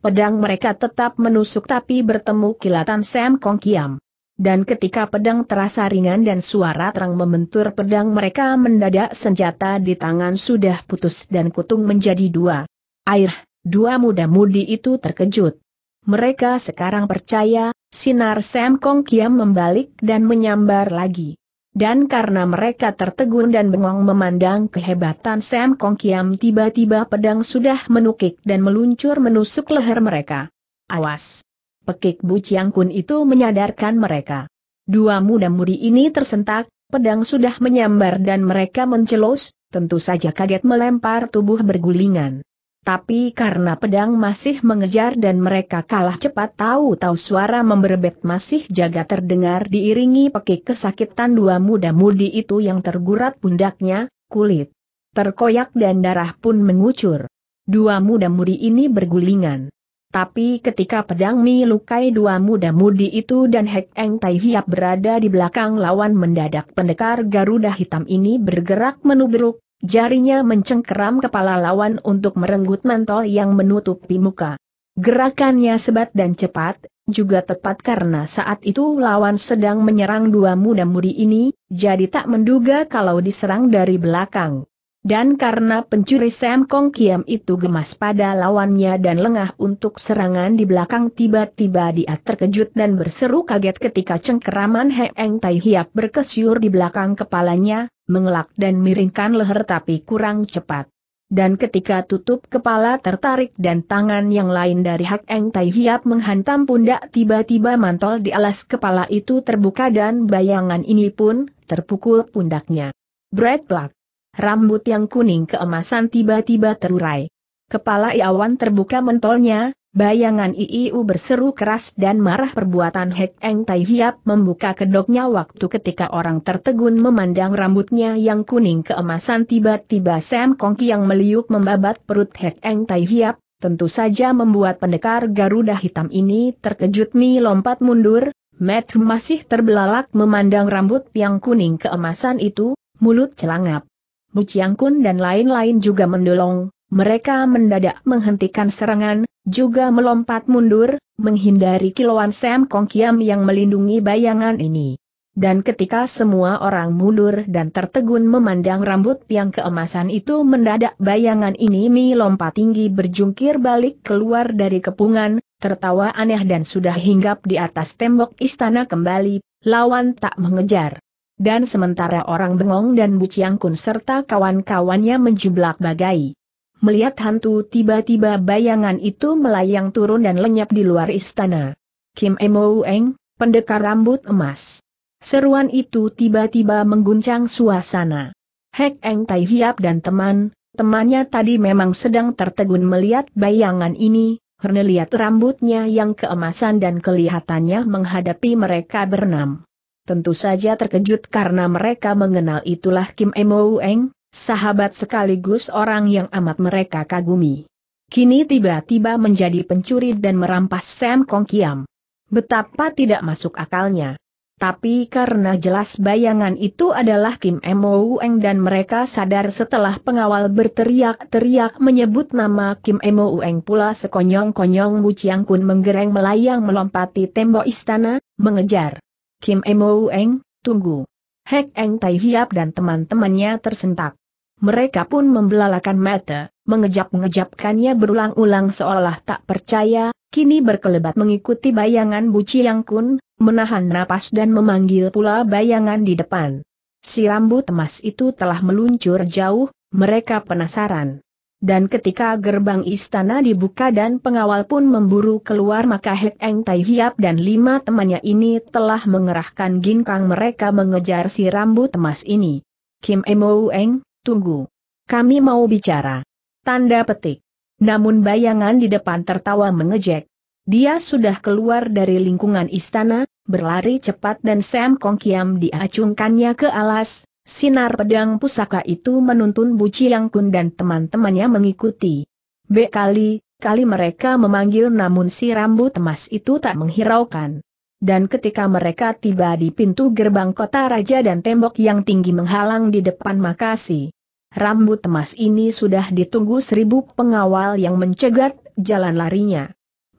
Pedang mereka tetap menusuk tapi bertemu kilatan Sam Kong Kiam. Dan ketika pedang terasa ringan dan suara terang membentur pedang mereka mendadak senjata di tangan sudah putus dan kutung menjadi dua. Air, dua muda-mudi itu terkejut. Mereka sekarang percaya, Sinar Sam Kong Kiam membalik dan menyambar lagi. Dan karena mereka tertegun dan bengong memandang kehebatan Sam Kong Kiam tiba-tiba pedang sudah menukik dan meluncur menusuk leher mereka. Awas! Pekik Bu Chiang Kun itu menyadarkan mereka. Dua muda-mudi ini tersentak, pedang sudah menyambar dan mereka mencelos, tentu saja kaget melempar tubuh bergulingan. Tapi karena pedang masih mengejar dan mereka kalah cepat tahu-tahu suara memberebek masih jaga terdengar diiringi pekik kesakitan dua muda-mudi itu yang tergurat pundaknya, kulit terkoyak dan darah pun mengucur. Dua muda-mudi ini bergulingan. Tapi ketika pedang mi lukai dua muda-mudi itu dan Hek Eng Tai Hiap berada di belakang lawan mendadak pendekar Garuda Hitam ini bergerak menubruk, Jarinya mencengkeram kepala lawan untuk merenggut mantol yang menutupi muka. Gerakannya sebat dan cepat, juga tepat karena saat itu lawan sedang menyerang dua muda-mudi ini, jadi tak menduga kalau diserang dari belakang. Dan karena pencuri Sam Kong Kiam itu gemas pada lawannya dan lengah untuk serangan di belakang tiba-tiba dia terkejut dan berseru kaget ketika cengkeraman Heng Tai Hiap berkesyur di belakang kepalanya, mengelak dan miringkan leher tapi kurang cepat. Dan ketika tutup kepala tertarik dan tangan yang lain dari Hak Eng Tai Hiap menghantam pundak tiba-tiba mantol di alas kepala itu terbuka dan bayangan ini pun terpukul pundaknya. Bread Black rambut yang kuning keemasan tiba-tiba terurai. Kepala Iawan terbuka mentolnya, bayangan Iiu berseru keras dan marah perbuatan Hek Eng Tai Hiap membuka kedoknya waktu ketika orang tertegun memandang rambutnya yang kuning keemasan tiba-tiba Sam Kongki yang meliuk membabat perut Hek Eng Tai Hiap, tentu saja membuat pendekar Garuda Hitam ini terkejut mi lompat mundur, Matt masih terbelalak memandang rambut yang kuning keemasan itu, mulut celangap. Bu Kun dan lain-lain juga mendolong, mereka mendadak menghentikan serangan, juga melompat mundur, menghindari kilauan Sam Kong Kiam yang melindungi bayangan ini. Dan ketika semua orang mundur dan tertegun memandang rambut yang keemasan itu mendadak bayangan ini mi lompat tinggi berjungkir balik keluar dari kepungan, tertawa aneh dan sudah hinggap di atas tembok istana kembali, lawan tak mengejar dan sementara orang bengong dan buciang kun serta kawan-kawannya menjublak bagai. Melihat hantu tiba-tiba bayangan itu melayang turun dan lenyap di luar istana. Kim Emo Eng, pendekar rambut emas. Seruan itu tiba-tiba mengguncang suasana. Hek Eng Tai Hiap dan teman, temannya tadi memang sedang tertegun melihat bayangan ini, karena lihat rambutnya yang keemasan dan kelihatannya menghadapi mereka berenam tentu saja terkejut karena mereka mengenal itulah Kim Emo Eng, sahabat sekaligus orang yang amat mereka kagumi. Kini tiba-tiba menjadi pencuri dan merampas Sam Kong Kiam. Betapa tidak masuk akalnya. Tapi karena jelas bayangan itu adalah Kim Emo Eng dan mereka sadar setelah pengawal berteriak-teriak menyebut nama Kim Emo Eng pula sekonyong-konyong Mu Chiang Kun menggereng melayang melompati tembok istana, mengejar. Kim Emo Eng, tunggu. Hek Eng Tai Hiap dan teman-temannya tersentak. Mereka pun membelalakan mata, mengejap-ngejapkannya berulang-ulang seolah tak percaya, kini berkelebat mengikuti bayangan Buci Yang Kun, menahan napas dan memanggil pula bayangan di depan. Si rambut emas itu telah meluncur jauh, mereka penasaran. Dan ketika gerbang istana dibuka dan pengawal pun memburu keluar maka Hek Eng Tai Hiap dan lima temannya ini telah mengerahkan ginkang mereka mengejar si rambut emas ini. Kim Emo Eng, tunggu. Kami mau bicara. Tanda petik. Namun bayangan di depan tertawa mengejek. Dia sudah keluar dari lingkungan istana, berlari cepat dan Sam Kong Kiam diacungkannya ke alas, Sinar pedang pusaka itu menuntun Bu Chiang Kun dan teman-temannya mengikuti. Bekali, kali mereka memanggil namun si rambut emas itu tak menghiraukan. Dan ketika mereka tiba di pintu gerbang kota raja dan tembok yang tinggi menghalang di depan Makasi, rambut emas ini sudah ditunggu seribu pengawal yang mencegat jalan larinya.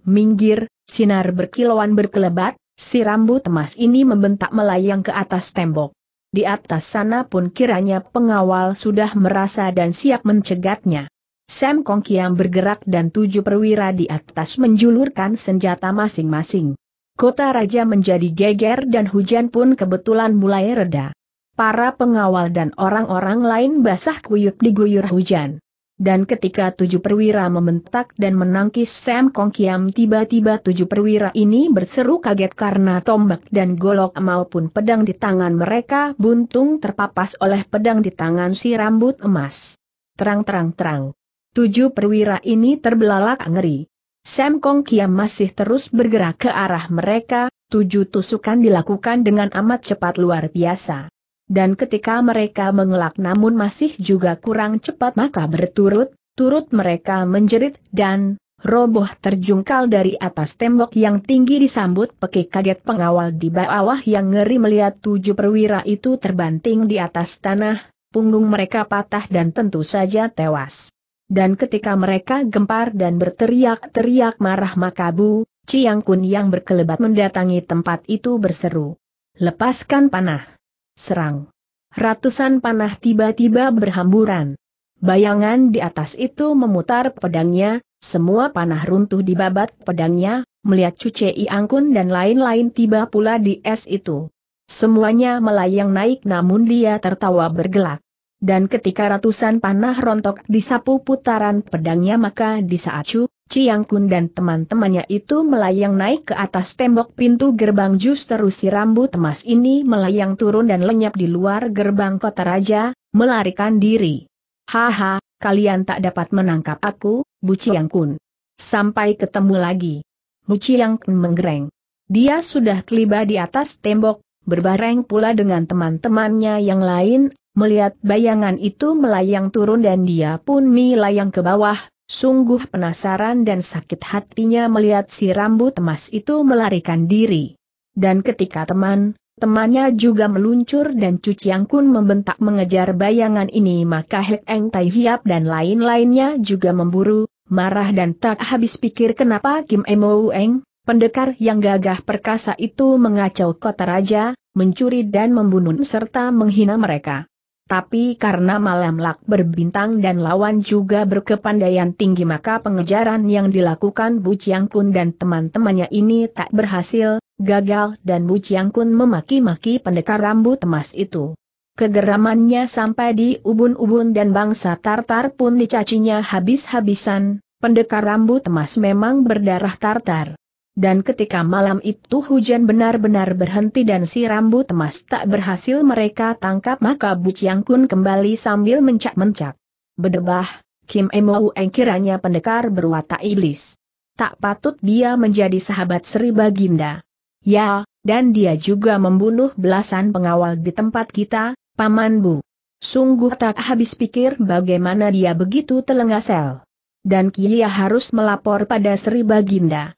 Minggir, sinar berkilauan berkelebat, si rambut emas ini membentak melayang ke atas tembok. Di atas sana pun kiranya pengawal sudah merasa dan siap mencegatnya. Sam Kong Kiam bergerak dan tujuh perwira di atas menjulurkan senjata masing-masing. Kota Raja menjadi geger dan hujan pun kebetulan mulai reda. Para pengawal dan orang-orang lain basah kuyuk diguyur hujan. Dan ketika tujuh perwira membentak dan menangkis Sam Kong Kiam tiba-tiba tujuh perwira ini berseru kaget karena tombak dan golok maupun pedang di tangan mereka buntung terpapas oleh pedang di tangan si rambut emas. Terang-terang-terang. Tujuh perwira ini terbelalak ngeri. Sam Kong Kiam masih terus bergerak ke arah mereka, tujuh tusukan dilakukan dengan amat cepat luar biasa dan ketika mereka mengelak namun masih juga kurang cepat maka berturut, turut mereka menjerit dan roboh terjungkal dari atas tembok yang tinggi disambut pekik kaget pengawal di bawah yang ngeri melihat tujuh perwira itu terbanting di atas tanah, punggung mereka patah dan tentu saja tewas. Dan ketika mereka gempar dan berteriak-teriak marah makabu, Ciang Kun yang berkelebat mendatangi tempat itu berseru. Lepaskan panah serang. Ratusan panah tiba-tiba berhamburan. Bayangan di atas itu memutar pedangnya, semua panah runtuh di babat pedangnya, melihat cucei angkun dan lain-lain tiba pula di es itu. Semuanya melayang naik namun dia tertawa bergelak. Dan ketika ratusan panah rontok di sapu putaran pedangnya maka di saat cu. Ciang Kun dan teman-temannya itu melayang naik ke atas tembok pintu gerbang justru si rambut emas ini melayang turun dan lenyap di luar gerbang kota raja, melarikan diri. Haha, kalian tak dapat menangkap aku, Bu Ciang Kun. Sampai ketemu lagi. Bu Ciang Kun menggereng. Dia sudah tiba di atas tembok, berbareng pula dengan teman-temannya yang lain, melihat bayangan itu melayang turun dan dia pun melayang ke bawah, Sungguh penasaran dan sakit hatinya melihat si rambut emas itu melarikan diri. Dan ketika teman, temannya juga meluncur dan Cuci Kun membentak mengejar bayangan ini maka Hek Eng Tai Hiap dan lain-lainnya juga memburu, marah dan tak habis pikir kenapa Kim Emo Eng, pendekar yang gagah perkasa itu mengacau kota raja, mencuri dan membunuh serta menghina mereka. Tapi karena Malamlak berbintang dan lawan juga berkepandaian tinggi maka pengejaran yang dilakukan Bu Chiang Kun dan teman-temannya ini tak berhasil, gagal dan Bu Chiang Kun memaki-maki pendekar rambut emas itu. Kegeramannya sampai di ubun-ubun dan bangsa Tartar pun dicacinya habis-habisan, pendekar rambut emas memang berdarah Tartar. Dan ketika malam itu hujan benar-benar berhenti dan si rambut emas tak berhasil mereka tangkap maka Bu Chiang Kun kembali sambil mencak-mencak. Bedebah, Kim Emo Eng kiranya pendekar berwatak iblis. Tak patut dia menjadi sahabat Sri Baginda. Ya, dan dia juga membunuh belasan pengawal di tempat kita, Paman Bu. Sungguh tak habis pikir bagaimana dia begitu telengasel. Dan Kia harus melapor pada Sri Baginda.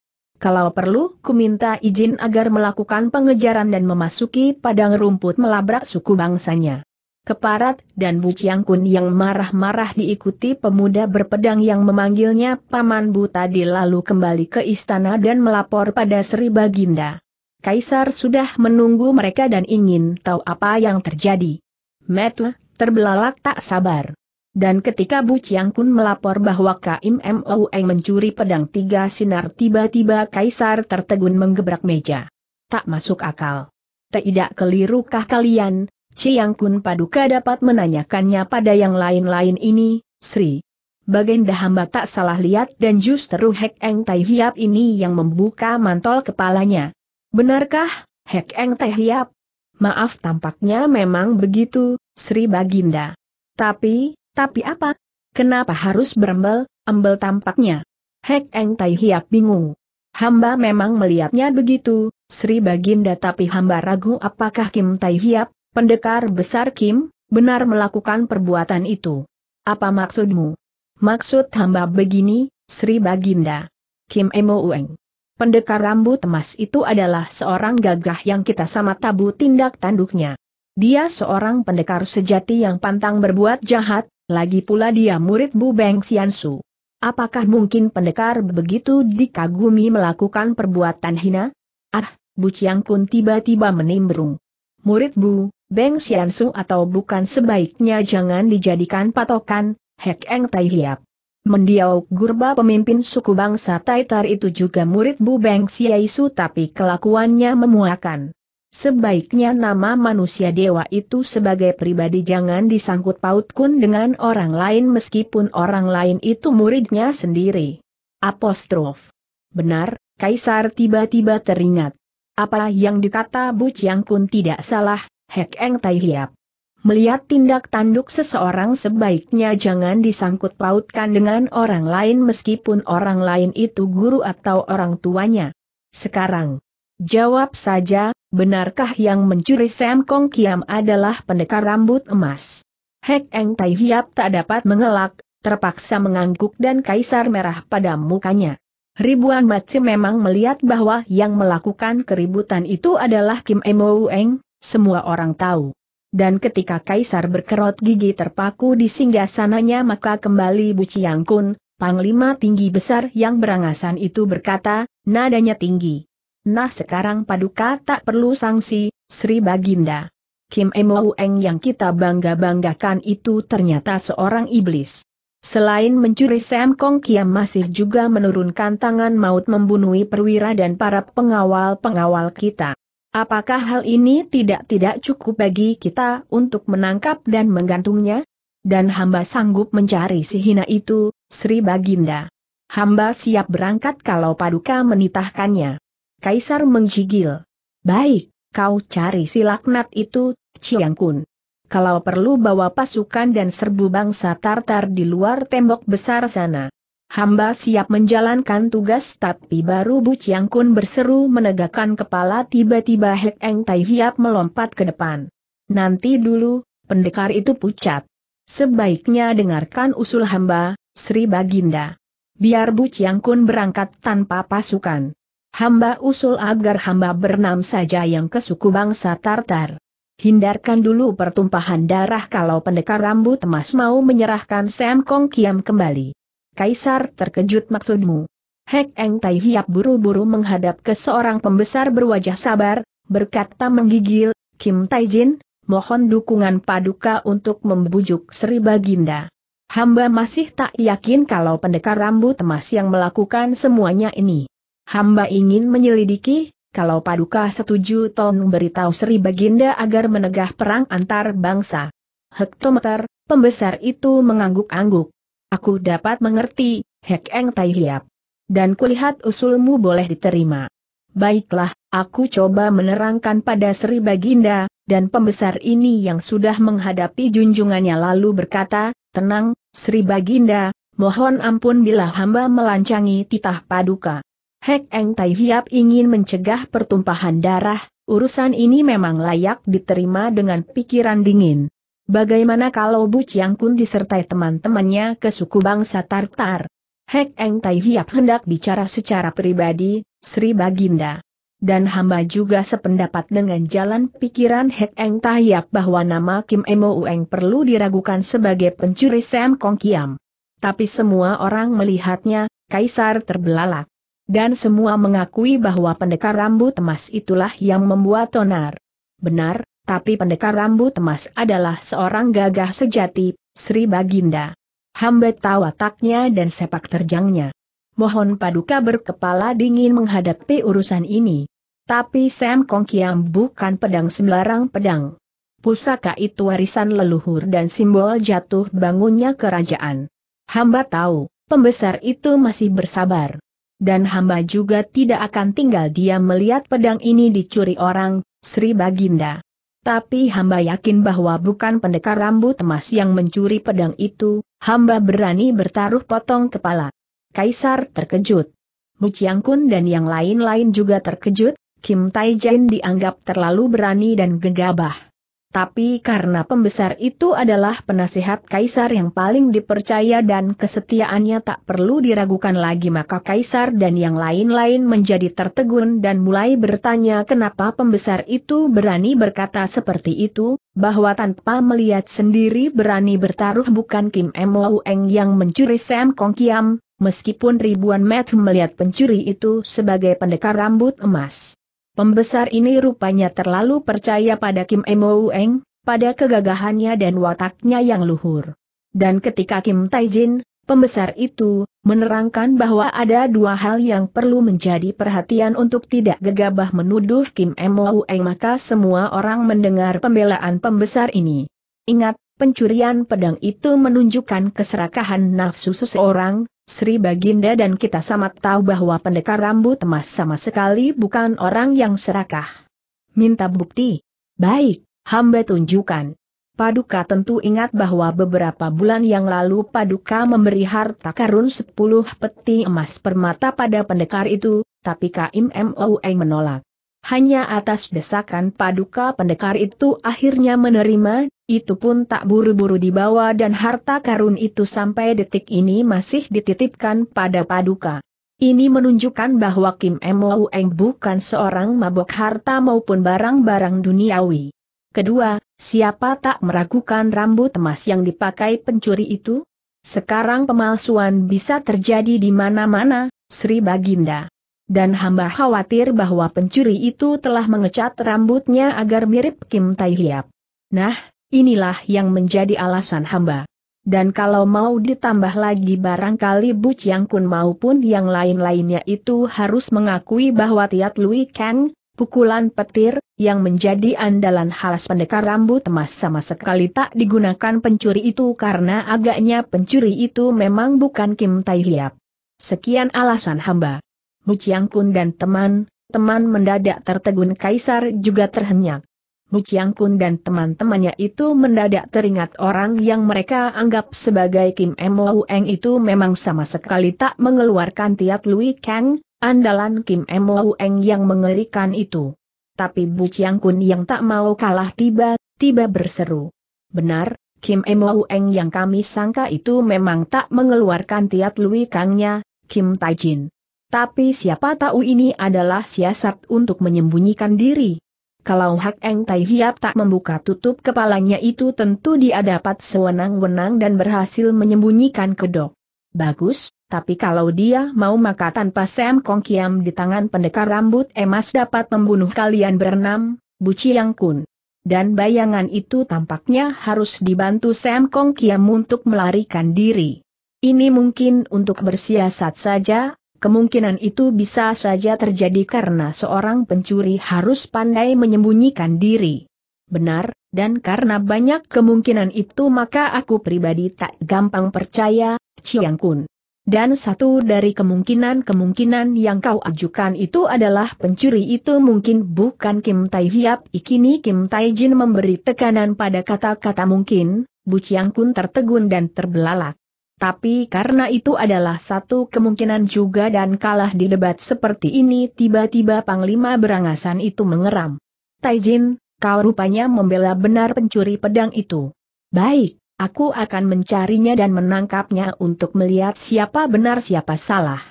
Kalau perlu, ku minta izin agar melakukan pengejaran dan memasuki padang rumput melabrak suku bangsanya. Keparat dan Bu Chiang Kun yang marah-marah diikuti pemuda berpedang yang memanggilnya Paman Bu tadi lalu kembali ke istana dan melapor pada Sri Baginda. Kaisar sudah menunggu mereka dan ingin tahu apa yang terjadi. Metu, terbelalak tak sabar. Dan ketika Bu Chiang Kun melapor bahwa Kim Moeng mencuri pedang tiga sinar tiba-tiba Kaisar tertegun menggebrak meja. Tak masuk akal. Tidak kelirukah kalian, Chiang Kun Paduka dapat menanyakannya pada yang lain-lain ini, Sri. Bagenda hamba tak salah lihat dan justru Hek Eng Tai Hiap ini yang membuka mantol kepalanya. Benarkah, Hek Eng Tai Hiap? Maaf tampaknya memang begitu, Sri Baginda. Tapi, tapi apa? Kenapa harus berembel, embel tampaknya? Hek Eng Tai Hiap bingung. Hamba memang melihatnya begitu, Sri Baginda tapi hamba ragu apakah Kim Tai Hiap, pendekar besar Kim, benar melakukan perbuatan itu. Apa maksudmu? Maksud hamba begini, Sri Baginda. Kim Emo Ueng. Pendekar rambut emas itu adalah seorang gagah yang kita sama tabu tindak tanduknya. Dia seorang pendekar sejati yang pantang berbuat jahat, lagi pula dia murid Bu Beng Xiansu. Apakah mungkin pendekar begitu dikagumi melakukan perbuatan hina? Ah, Bu Chiang Kun tiba-tiba menimbrung. Murid Bu, Beng Xiansu atau bukan sebaiknya jangan dijadikan patokan, Hek Eng Tai Hiap. Mendiau Gurba pemimpin suku bangsa Taitar itu juga murid Bu Beng Xiansu tapi kelakuannya memuakan. Sebaiknya nama manusia dewa itu sebagai pribadi jangan disangkut pautkan dengan orang lain meskipun orang lain itu muridnya sendiri. Apostrof. Benar, Kaisar tiba-tiba teringat. Apa yang dikata Bu Chiang Kun tidak salah, Hek Eng Tai Hiap. Melihat tindak tanduk seseorang sebaiknya jangan disangkut pautkan dengan orang lain meskipun orang lain itu guru atau orang tuanya. Sekarang, jawab saja, benarkah yang mencuri Sam Kong Kiam adalah pendekar rambut emas? Hek Eng Tai Hiap tak dapat mengelak, terpaksa mengangguk dan kaisar merah pada mukanya. Ribuan macam memang melihat bahwa yang melakukan keributan itu adalah Kim Emo Eng, semua orang tahu. Dan ketika kaisar berkerut gigi terpaku di singgah sananya maka kembali Bu Chiang Kun, panglima tinggi besar yang berangasan itu berkata, nadanya tinggi. Nah sekarang paduka tak perlu sanksi, Sri Baginda. Kim Emo Eng yang kita bangga-banggakan itu ternyata seorang iblis. Selain mencuri Sam Kong Kiam masih juga menurunkan tangan maut membunuhi perwira dan para pengawal-pengawal kita. Apakah hal ini tidak-tidak cukup bagi kita untuk menangkap dan menggantungnya? Dan hamba sanggup mencari si hina itu, Sri Baginda. Hamba siap berangkat kalau paduka menitahkannya. Kaisar menggigil. Baik, kau cari si laknat itu, Chiang Kun. Kalau perlu bawa pasukan dan serbu bangsa Tartar di luar tembok besar sana. Hamba siap menjalankan tugas tapi baru Bu Chiang Kun berseru menegakkan kepala tiba-tiba Hek Eng Tai Hiap melompat ke depan. Nanti dulu, pendekar itu pucat. Sebaiknya dengarkan usul hamba, Sri Baginda. Biar Bu Chiang Kun berangkat tanpa pasukan. Hamba usul agar hamba bernam saja yang ke suku bangsa Tartar. Hindarkan dulu pertumpahan darah kalau pendekar rambut emas mau menyerahkan Sam Kong Kiam kembali. Kaisar terkejut maksudmu. Hek Eng Tai Hiap buru-buru menghadap ke seorang pembesar berwajah sabar, berkata menggigil, Kim Tai Jin, mohon dukungan paduka untuk membujuk Sri Baginda. Hamba masih tak yakin kalau pendekar rambut emas yang melakukan semuanya ini. Hamba ingin menyelidiki, kalau Paduka setuju tolong beritahu Sri Baginda agar menegah perang antar bangsa. Hektometer, pembesar itu mengangguk-angguk. Aku dapat mengerti, Hek Eng Tai Hiap. Dan kulihat usulmu boleh diterima. Baiklah, aku coba menerangkan pada Sri Baginda, dan pembesar ini yang sudah menghadapi junjungannya lalu berkata, tenang, Sri Baginda, mohon ampun bila hamba melancangi titah paduka. Hek Eng Tai Hiap ingin mencegah pertumpahan darah, urusan ini memang layak diterima dengan pikiran dingin. Bagaimana kalau Bu Chiang Kun disertai teman-temannya ke suku bangsa Tartar? Hek Eng Tai Hiap hendak bicara secara pribadi, Sri Baginda. Dan hamba juga sependapat dengan jalan pikiran Hek Eng Tai Hiap bahwa nama Kim Emo Ueng perlu diragukan sebagai pencuri Sam Kong Kiam. Tapi semua orang melihatnya, Kaisar terbelalak. Dan semua mengakui bahwa pendekar rambut emas itulah yang membuat Tonar. Benar, tapi pendekar rambut emas adalah seorang gagah sejati, Sri Baginda. Hamba tahu wataknya dan sepak terjangnya. Mohon paduka berkepala dingin menghadapi urusan ini. Tapi Sam Kong Kiam bukan pedang sembarang pedang. Pusaka itu warisan leluhur dan simbol jatuh bangunnya kerajaan. Hamba tahu, pembesar itu masih bersabar dan hamba juga tidak akan tinggal diam melihat pedang ini dicuri orang, Sri Baginda. Tapi hamba yakin bahwa bukan pendekar rambut emas yang mencuri pedang itu, hamba berani bertaruh potong kepala. Kaisar terkejut. Mu Kun dan yang lain-lain juga terkejut, Kim Tai Jin dianggap terlalu berani dan gegabah. Tapi karena pembesar itu adalah penasihat kaisar yang paling dipercaya dan kesetiaannya tak perlu diragukan lagi maka kaisar dan yang lain-lain menjadi tertegun dan mulai bertanya kenapa pembesar itu berani berkata seperti itu, bahwa tanpa melihat sendiri berani bertaruh bukan Kim Mo Eng yang mencuri Sam Kong Kiam, meskipun ribuan met melihat pencuri itu sebagai pendekar rambut emas. Pembesar ini rupanya terlalu percaya pada Kim Emo Eng, pada kegagahannya dan wataknya yang luhur. Dan ketika Kim Taijin, pembesar itu, menerangkan bahwa ada dua hal yang perlu menjadi perhatian untuk tidak gegabah menuduh Kim Emo Eng maka semua orang mendengar pembelaan pembesar ini. Ingat, Pencurian pedang itu menunjukkan keserakahan nafsu seseorang, Sri Baginda dan kita sama tahu bahwa pendekar rambut emas sama sekali bukan orang yang serakah. Minta bukti. Baik, hamba tunjukkan. Paduka tentu ingat bahwa beberapa bulan yang lalu Paduka memberi harta karun 10 peti emas permata pada pendekar itu, tapi Kaim MOE menolak. Hanya atas desakan Paduka pendekar itu akhirnya menerima itu pun tak buru-buru dibawa dan harta karun itu sampai detik ini masih dititipkan pada paduka. Ini menunjukkan bahwa Kim Mo Eng bukan seorang mabok harta maupun barang-barang duniawi. Kedua, siapa tak meragukan rambut emas yang dipakai pencuri itu? Sekarang pemalsuan bisa terjadi di mana-mana, Sri Baginda. Dan hamba khawatir bahwa pencuri itu telah mengecat rambutnya agar mirip Kim Tai Hiap. Nah, Inilah yang menjadi alasan hamba. Dan kalau mau ditambah lagi barangkali Bu Chiang Kun maupun yang lain-lainnya itu harus mengakui bahwa Tiat Lui Kang, pukulan petir, yang menjadi andalan halas pendekar rambut emas sama sekali tak digunakan pencuri itu karena agaknya pencuri itu memang bukan Kim Tai Hiap. Sekian alasan hamba. Bu Chiang Kun dan teman, teman mendadak tertegun kaisar juga terhenyak. Bu Chiang Kun dan teman-temannya itu mendadak teringat orang yang mereka anggap sebagai Kim Emo Eng itu memang sama sekali tak mengeluarkan tiat Lui Kang, andalan Kim Emo Eng yang mengerikan itu. Tapi Bu Chiang Kun yang tak mau kalah tiba-tiba berseru. Benar, Kim Emo Eng yang kami sangka itu memang tak mengeluarkan tiat Lui Kangnya, Kim Jin. Tapi siapa tahu ini adalah siasat untuk menyembunyikan diri. Kalau Hak Eng Tai Hiap tak membuka tutup kepalanya itu tentu dia dapat sewenang-wenang dan berhasil menyembunyikan kedok. Bagus, tapi kalau dia mau maka tanpa Sam Kong Kiam di tangan pendekar rambut emas dapat membunuh kalian berenam, Buci Yang Kun. Dan bayangan itu tampaknya harus dibantu Sam Kong Kiam untuk melarikan diri. Ini mungkin untuk bersiasat saja, Kemungkinan itu bisa saja terjadi karena seorang pencuri harus pandai menyembunyikan diri. Benar, dan karena banyak kemungkinan itu maka aku pribadi tak gampang percaya, Chiang Kun. Dan satu dari kemungkinan-kemungkinan yang kau ajukan itu adalah pencuri itu mungkin bukan Kim Tai Hiap. Ikini Kim Tai Jin memberi tekanan pada kata-kata mungkin, Bu Chiang Kun tertegun dan terbelalak. Tapi karena itu adalah satu kemungkinan juga dan kalah di debat seperti ini tiba-tiba Panglima Berangasan itu mengeram. Taijin, kau rupanya membela benar pencuri pedang itu. Baik, aku akan mencarinya dan menangkapnya untuk melihat siapa benar siapa salah.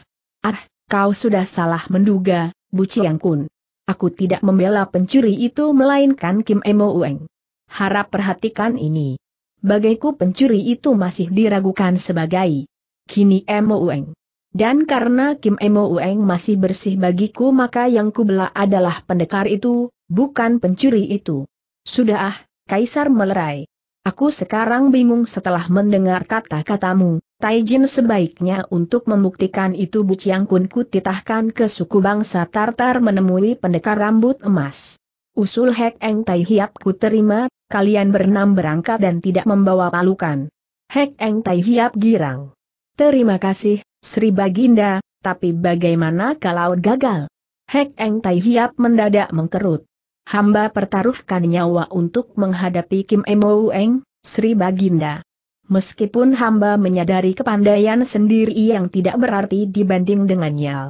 Ah, kau sudah salah menduga, Bu Chiang Kun. Aku tidak membela pencuri itu melainkan Kim Emo Ueng. Harap perhatikan ini bagaiku pencuri itu masih diragukan sebagai Kini Emo Ueng. Dan karena Kim Emo Ueng masih bersih bagiku maka yang kubela adalah pendekar itu, bukan pencuri itu. Sudah ah, Kaisar melerai. Aku sekarang bingung setelah mendengar kata-katamu, Taijin sebaiknya untuk membuktikan itu Bu Chiang Kun kutitahkan ke suku bangsa Tartar menemui pendekar rambut emas. Usul Hek Eng Tai Hiap ku terima, kalian berenam berangkat dan tidak membawa palukan. Hek Eng Tai Hiap girang. Terima kasih, Sri Baginda, tapi bagaimana kalau gagal? Hek Eng Tai Hiap mendadak mengkerut. Hamba pertaruhkan nyawa untuk menghadapi Kim Emo Eng, Sri Baginda. Meskipun hamba menyadari kepandaian sendiri yang tidak berarti dibanding dengan Yal.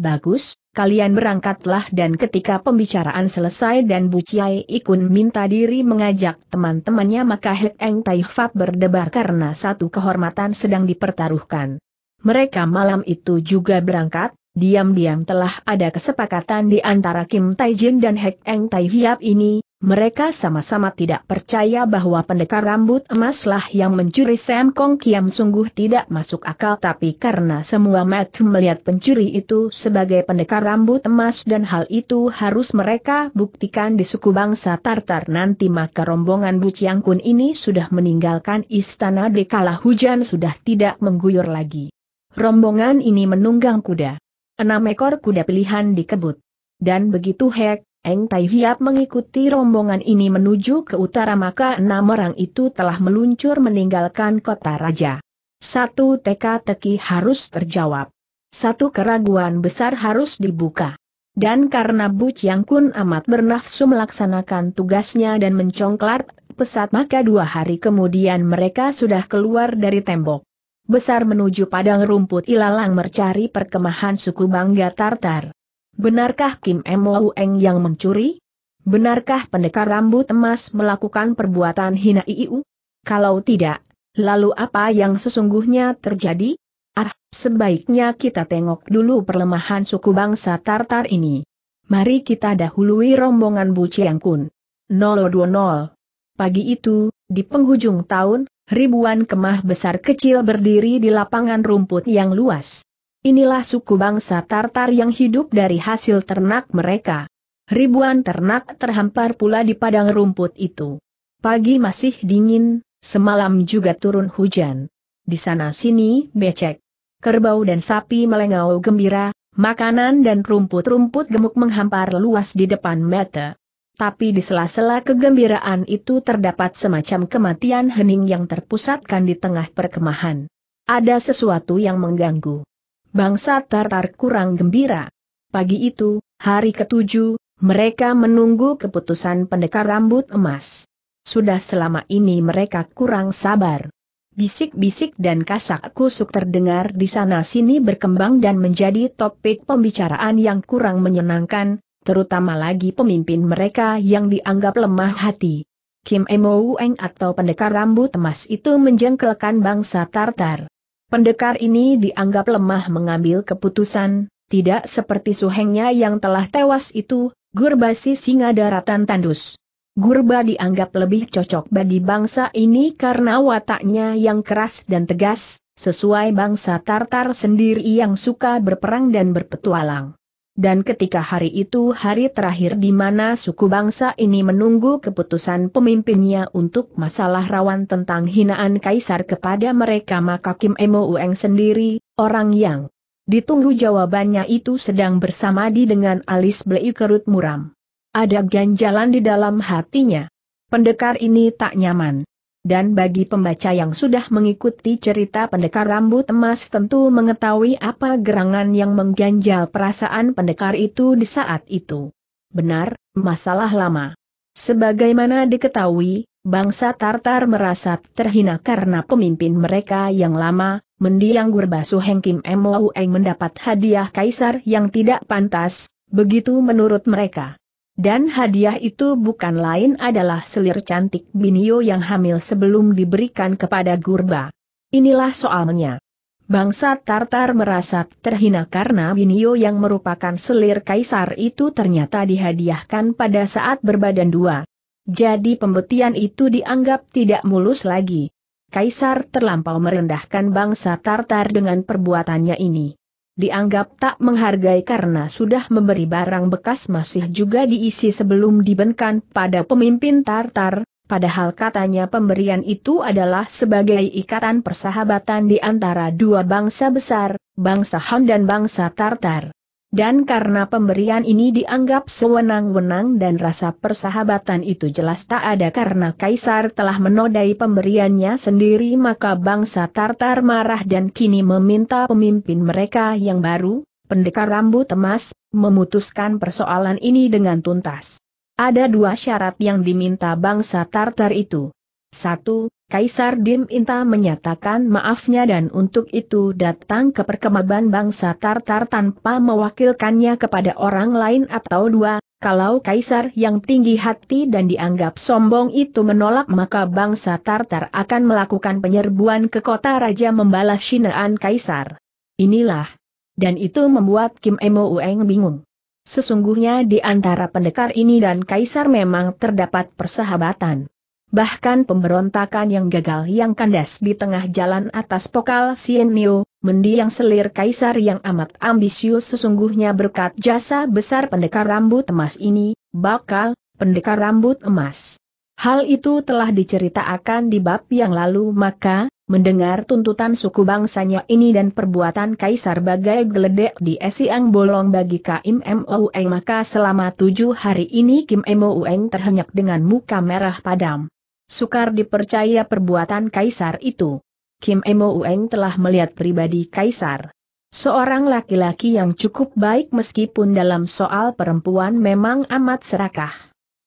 Bagus, kalian berangkatlah dan ketika pembicaraan selesai dan Bu Chiai Ikun minta diri mengajak teman-temannya maka Hek Eng Tai fab berdebar karena satu kehormatan sedang dipertaruhkan. Mereka malam itu juga berangkat, diam-diam telah ada kesepakatan di antara Kim Tai Jin dan Hek Eng Tai Hiap ini, mereka sama-sama tidak percaya bahwa pendekar rambut emaslah yang mencuri Sam Kong Kiam sungguh tidak masuk akal tapi karena semua macam melihat pencuri itu sebagai pendekar rambut emas dan hal itu harus mereka buktikan di suku bangsa Tartar nanti maka rombongan Bu Chiang Kun ini sudah meninggalkan istana di hujan sudah tidak mengguyur lagi. Rombongan ini menunggang kuda. Enam ekor kuda pilihan dikebut. Dan begitu hek, Eng Tai Hiap mengikuti rombongan ini menuju ke utara maka enam orang itu telah meluncur meninggalkan kota raja. Satu teka-teki harus terjawab. Satu keraguan besar harus dibuka. Dan karena Bu Chiang Kun amat bernafsu melaksanakan tugasnya dan mencongklat pesat maka dua hari kemudian mereka sudah keluar dari tembok. Besar menuju padang rumput ilalang mencari perkemahan suku Bangga Tartar. Benarkah Kim M. Eng yang mencuri? Benarkah pendekar rambut emas melakukan perbuatan hina IIU? Kalau tidak, lalu apa yang sesungguhnya terjadi? Ah, sebaiknya kita tengok dulu perlemahan suku bangsa Tartar ini. Mari kita dahului rombongan Bu Chiang Kun. 020. Pagi itu, di penghujung tahun, ribuan kemah besar kecil berdiri di lapangan rumput yang luas. Inilah suku bangsa Tartar yang hidup dari hasil ternak mereka. Ribuan ternak terhampar pula di padang rumput itu. Pagi masih dingin, semalam juga turun hujan. Di sana-sini becek. Kerbau dan sapi melengau gembira, makanan dan rumput-rumput gemuk menghampar luas di depan mata. Tapi di sela-sela kegembiraan itu terdapat semacam kematian hening yang terpusatkan di tengah perkemahan. Ada sesuatu yang mengganggu bangsa Tartar kurang gembira. Pagi itu, hari ketujuh, mereka menunggu keputusan pendekar rambut emas. Sudah selama ini mereka kurang sabar. Bisik-bisik dan kasak kusuk terdengar di sana-sini berkembang dan menjadi topik pembicaraan yang kurang menyenangkan, terutama lagi pemimpin mereka yang dianggap lemah hati. Kim Emo Weng atau pendekar rambut emas itu menjengkelkan bangsa Tartar. Pendekar ini dianggap lemah mengambil keputusan, tidak seperti suhengnya yang telah tewas itu, Gurbasi singa daratan tandus. Gurba dianggap lebih cocok bagi bangsa ini karena wataknya yang keras dan tegas, sesuai bangsa Tartar sendiri yang suka berperang dan berpetualang. Dan ketika hari itu hari terakhir di mana suku bangsa ini menunggu keputusan pemimpinnya untuk masalah rawan tentang hinaan kaisar kepada mereka maka Kim Emo Ueng sendiri, orang yang ditunggu jawabannya itu sedang bersamadi dengan alis blei kerut muram. Ada ganjalan di dalam hatinya. Pendekar ini tak nyaman dan bagi pembaca yang sudah mengikuti cerita pendekar rambut emas tentu mengetahui apa gerangan yang mengganjal perasaan pendekar itu di saat itu. Benar, masalah lama. Sebagaimana diketahui, bangsa Tartar merasa terhina karena pemimpin mereka yang lama, mendiang Gurbasu Hengkim Eng mendapat hadiah kaisar yang tidak pantas, begitu menurut mereka. Dan hadiah itu bukan lain adalah selir cantik Binio yang hamil sebelum diberikan kepada Gurba. Inilah soalnya. Bangsa Tartar merasa terhina karena Binio yang merupakan selir kaisar itu ternyata dihadiahkan pada saat berbadan dua. Jadi pembetian itu dianggap tidak mulus lagi. Kaisar terlampau merendahkan bangsa Tartar dengan perbuatannya ini dianggap tak menghargai karena sudah memberi barang bekas masih juga diisi sebelum dibenkan pada pemimpin Tartar, padahal katanya pemberian itu adalah sebagai ikatan persahabatan di antara dua bangsa besar, bangsa Han dan bangsa Tartar. Dan karena pemberian ini dianggap sewenang-wenang dan rasa persahabatan itu jelas tak ada karena Kaisar telah menodai pemberiannya sendiri maka bangsa Tartar marah dan kini meminta pemimpin mereka yang baru, pendekar rambut emas, memutuskan persoalan ini dengan tuntas. Ada dua syarat yang diminta bangsa Tartar itu. Satu, Kaisar Dim Inta menyatakan maafnya dan untuk itu datang ke perkemaban bangsa Tartar tanpa mewakilkannya kepada orang lain atau dua, kalau kaisar yang tinggi hati dan dianggap sombong itu menolak maka bangsa Tartar akan melakukan penyerbuan ke kota raja membalas shinaan kaisar. Inilah. Dan itu membuat Kim Emo Ueng bingung. Sesungguhnya di antara pendekar ini dan kaisar memang terdapat persahabatan bahkan pemberontakan yang gagal yang kandas di tengah jalan atas pokal Sien Niu mendiang selir kaisar yang amat ambisius sesungguhnya berkat jasa besar pendekar rambut emas ini, bakal, pendekar rambut emas. Hal itu telah diceritakan di bab yang lalu maka, mendengar tuntutan suku bangsanya ini dan perbuatan kaisar bagai geledek di Esiang Bolong bagi Kim Moueng maka selama tujuh hari ini Kim Moueng terhenyak dengan muka merah padam sukar dipercaya perbuatan kaisar itu. Kim Emo Ueng telah melihat pribadi kaisar. Seorang laki-laki yang cukup baik meskipun dalam soal perempuan memang amat serakah.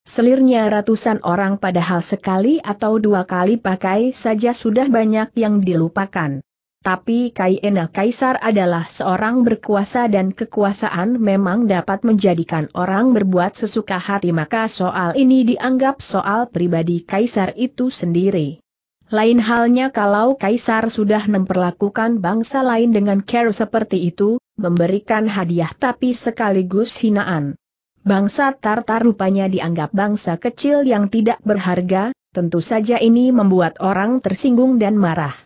Selirnya ratusan orang padahal sekali atau dua kali pakai saja sudah banyak yang dilupakan tapi Kaiena Kaisar adalah seorang berkuasa dan kekuasaan memang dapat menjadikan orang berbuat sesuka hati maka soal ini dianggap soal pribadi Kaisar itu sendiri. Lain halnya kalau Kaisar sudah memperlakukan bangsa lain dengan care seperti itu, memberikan hadiah tapi sekaligus hinaan. Bangsa Tartar rupanya dianggap bangsa kecil yang tidak berharga, tentu saja ini membuat orang tersinggung dan marah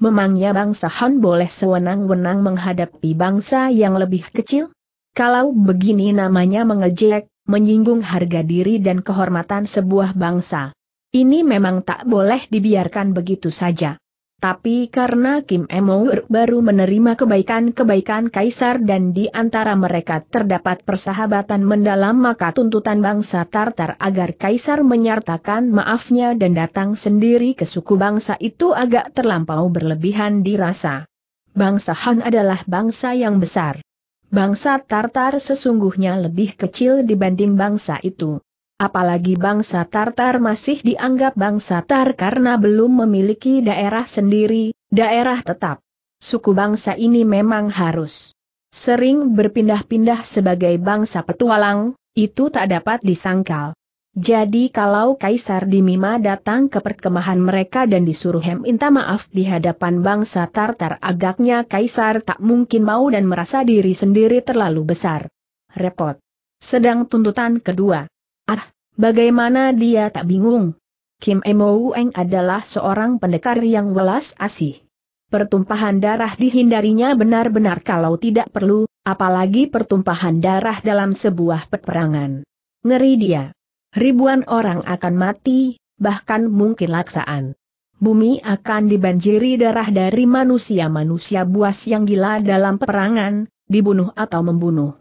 memangnya bangsa Han boleh sewenang-wenang menghadapi bangsa yang lebih kecil? Kalau begini namanya mengejek, menyinggung harga diri dan kehormatan sebuah bangsa. Ini memang tak boleh dibiarkan begitu saja. Tapi karena Kim Emoer baru menerima kebaikan-kebaikan kaisar dan di antara mereka terdapat persahabatan mendalam maka tuntutan bangsa Tartar agar kaisar menyertakan maafnya dan datang sendiri ke suku bangsa itu agak terlampau berlebihan dirasa. Bangsa Han adalah bangsa yang besar. Bangsa Tartar sesungguhnya lebih kecil dibanding bangsa itu. Apalagi bangsa Tartar masih dianggap bangsa Tartar karena belum memiliki daerah sendiri, daerah tetap. Suku bangsa ini memang harus sering berpindah-pindah sebagai bangsa petualang, itu tak dapat disangkal. Jadi kalau Kaisar Dimima datang ke perkemahan mereka dan disuruh Hem minta maaf di hadapan bangsa Tartar agaknya Kaisar tak mungkin mau dan merasa diri sendiri terlalu besar. Repot. Sedang tuntutan kedua. Ah, bagaimana dia tak bingung? Kim Emo Eng adalah seorang pendekar yang welas asih. Pertumpahan darah dihindarinya benar-benar kalau tidak perlu, apalagi pertumpahan darah dalam sebuah peperangan. Ngeri dia. Ribuan orang akan mati, bahkan mungkin laksaan. Bumi akan dibanjiri darah dari manusia-manusia buas yang gila dalam peperangan, dibunuh atau membunuh.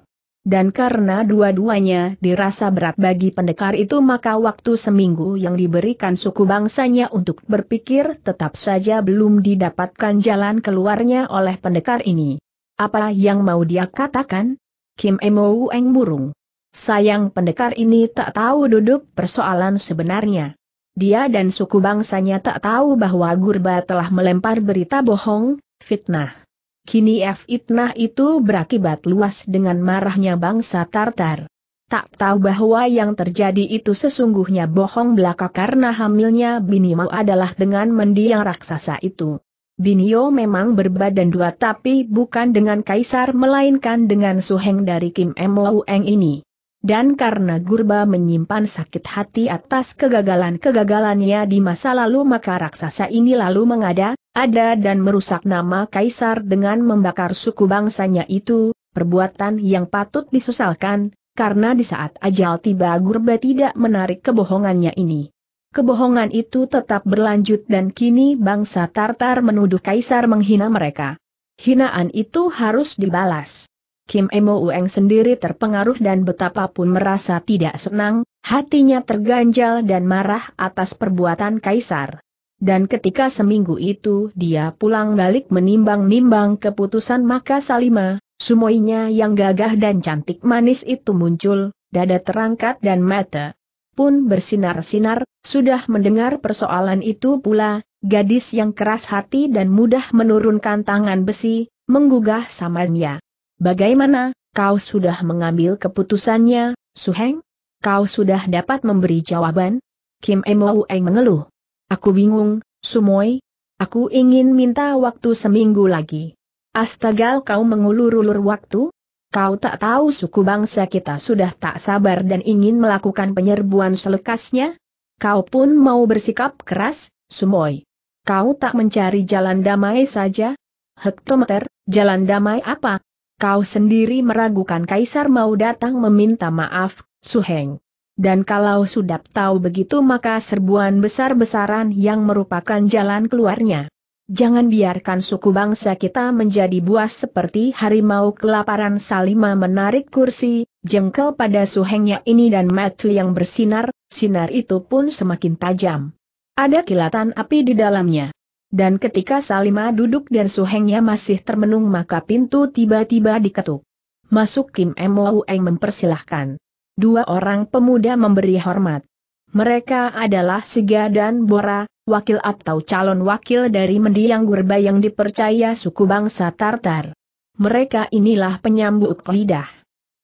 Dan karena dua-duanya dirasa berat bagi pendekar itu maka waktu seminggu yang diberikan suku bangsanya untuk berpikir tetap saja belum didapatkan jalan keluarnya oleh pendekar ini. Apa yang mau dia katakan? Kim Emo Eng burung. Sayang pendekar ini tak tahu duduk persoalan sebenarnya. Dia dan suku bangsanya tak tahu bahwa Gurba telah melempar berita bohong, fitnah. Kini fitnah itu berakibat luas dengan marahnya bangsa Tartar. Tak tahu bahwa yang terjadi itu sesungguhnya bohong belaka karena hamilnya Binio adalah dengan mendiang raksasa itu. Binio memang berbadan dua tapi bukan dengan kaisar melainkan dengan suheng dari Kim Emloueng ini. Dan karena Gurba menyimpan sakit hati atas kegagalan-kegagalannya di masa lalu maka raksasa ini lalu mengada, ada dan merusak nama Kaisar dengan membakar suku bangsanya itu, perbuatan yang patut disesalkan, karena di saat ajal tiba Gurba tidak menarik kebohongannya ini. Kebohongan itu tetap berlanjut dan kini bangsa Tartar menuduh Kaisar menghina mereka. Hinaan itu harus dibalas. Kim Emo Ueng sendiri terpengaruh dan betapapun merasa tidak senang, hatinya terganjal dan marah atas perbuatan Kaisar. Dan ketika seminggu itu dia pulang balik menimbang-nimbang keputusan maka Salima, sumoinya yang gagah dan cantik manis itu muncul, dada terangkat dan mata pun bersinar-sinar, sudah mendengar persoalan itu pula, gadis yang keras hati dan mudah menurunkan tangan besi, menggugah samanya. Bagaimana, kau sudah mengambil keputusannya, Suheng? Kau sudah dapat memberi jawaban? Kim Eng mengeluh. Aku bingung, Sumoy. Aku ingin minta waktu seminggu lagi. Astaga kau mengulur-ulur waktu? Kau tak tahu suku bangsa kita sudah tak sabar dan ingin melakukan penyerbuan selekasnya? Kau pun mau bersikap keras, Sumoy. Kau tak mencari jalan damai saja? Hektometer, jalan damai apa? Kau sendiri meragukan kaisar mau datang meminta maaf, Suheng. Dan kalau sudah tahu begitu maka serbuan besar-besaran yang merupakan jalan keluarnya. Jangan biarkan suku bangsa kita menjadi buas seperti harimau kelaparan Salima menarik kursi, jengkel pada suhengnya ini dan matu yang bersinar, sinar itu pun semakin tajam. Ada kilatan api di dalamnya. Dan ketika Salima duduk dan suhengnya masih termenung maka pintu tiba-tiba diketuk. Masuk Kim Moueng mempersilahkan. Dua orang pemuda memberi hormat. Mereka adalah Siga dan Bora, wakil atau calon wakil dari mendiang gurba yang dipercaya suku bangsa Tartar. Mereka inilah penyambut lidah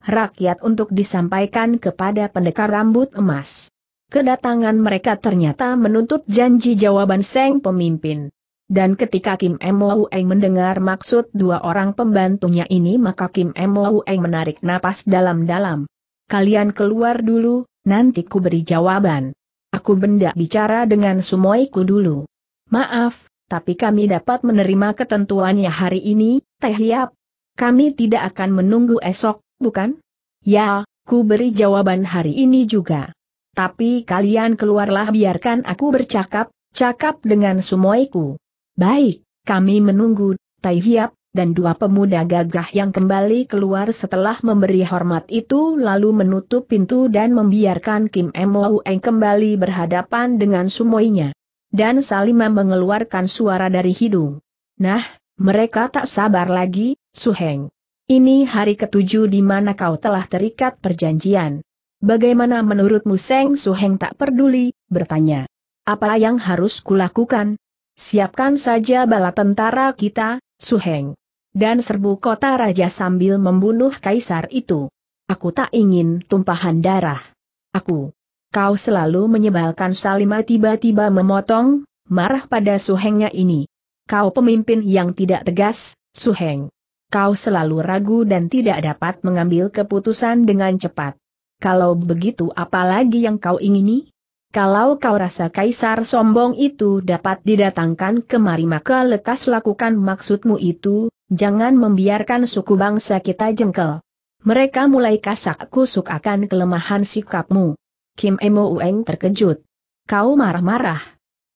rakyat untuk disampaikan kepada pendekar rambut emas. Kedatangan mereka ternyata menuntut janji jawaban Seng pemimpin. Dan ketika Kim Mo Eng mendengar maksud dua orang pembantunya ini maka Kim Mo Eng menarik napas dalam-dalam. Kalian keluar dulu, nanti ku beri jawaban. Aku benda bicara dengan sumoiku dulu. Maaf, tapi kami dapat menerima ketentuannya hari ini, Teh Liap. Kami tidak akan menunggu esok, bukan? Ya, ku beri jawaban hari ini juga tapi kalian keluarlah biarkan aku bercakap, cakap dengan sumoiku. Baik, kami menunggu, Tai Hiap, dan dua pemuda gagah yang kembali keluar setelah memberi hormat itu lalu menutup pintu dan membiarkan Kim Moueng kembali berhadapan dengan sumoinya. Dan Salima mengeluarkan suara dari hidung. Nah, mereka tak sabar lagi, Suheng. Ini hari ketujuh di mana kau telah terikat perjanjian. Bagaimana menurutmu Seng Suheng tak peduli, bertanya. Apa yang harus kulakukan? Siapkan saja bala tentara kita, Suheng. Dan serbu kota raja sambil membunuh kaisar itu. Aku tak ingin tumpahan darah. Aku. Kau selalu menyebalkan Salima tiba-tiba memotong, marah pada Suhengnya ini. Kau pemimpin yang tidak tegas, Suheng. Kau selalu ragu dan tidak dapat mengambil keputusan dengan cepat. Kalau begitu apa lagi yang kau ingini? Kalau kau rasa kaisar sombong itu dapat didatangkan kemari maka lekas lakukan maksudmu itu, jangan membiarkan suku bangsa kita jengkel. Mereka mulai kasak kusuk akan kelemahan sikapmu. Kim Emo Ueng terkejut. Kau marah-marah.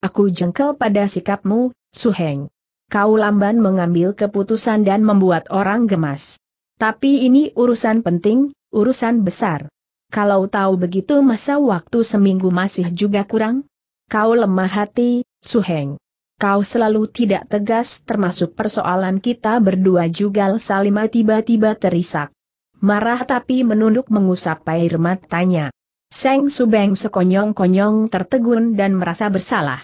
Aku jengkel pada sikapmu, Suheng. Kau lamban mengambil keputusan dan membuat orang gemas. Tapi ini urusan penting, urusan besar. Kalau tahu begitu masa waktu seminggu masih juga kurang? Kau lemah hati, Su Heng. Kau selalu tidak tegas termasuk persoalan kita berdua juga Salima tiba-tiba terisak. Marah tapi menunduk mengusap air matanya. Seng Subeng sekonyong-konyong tertegun dan merasa bersalah.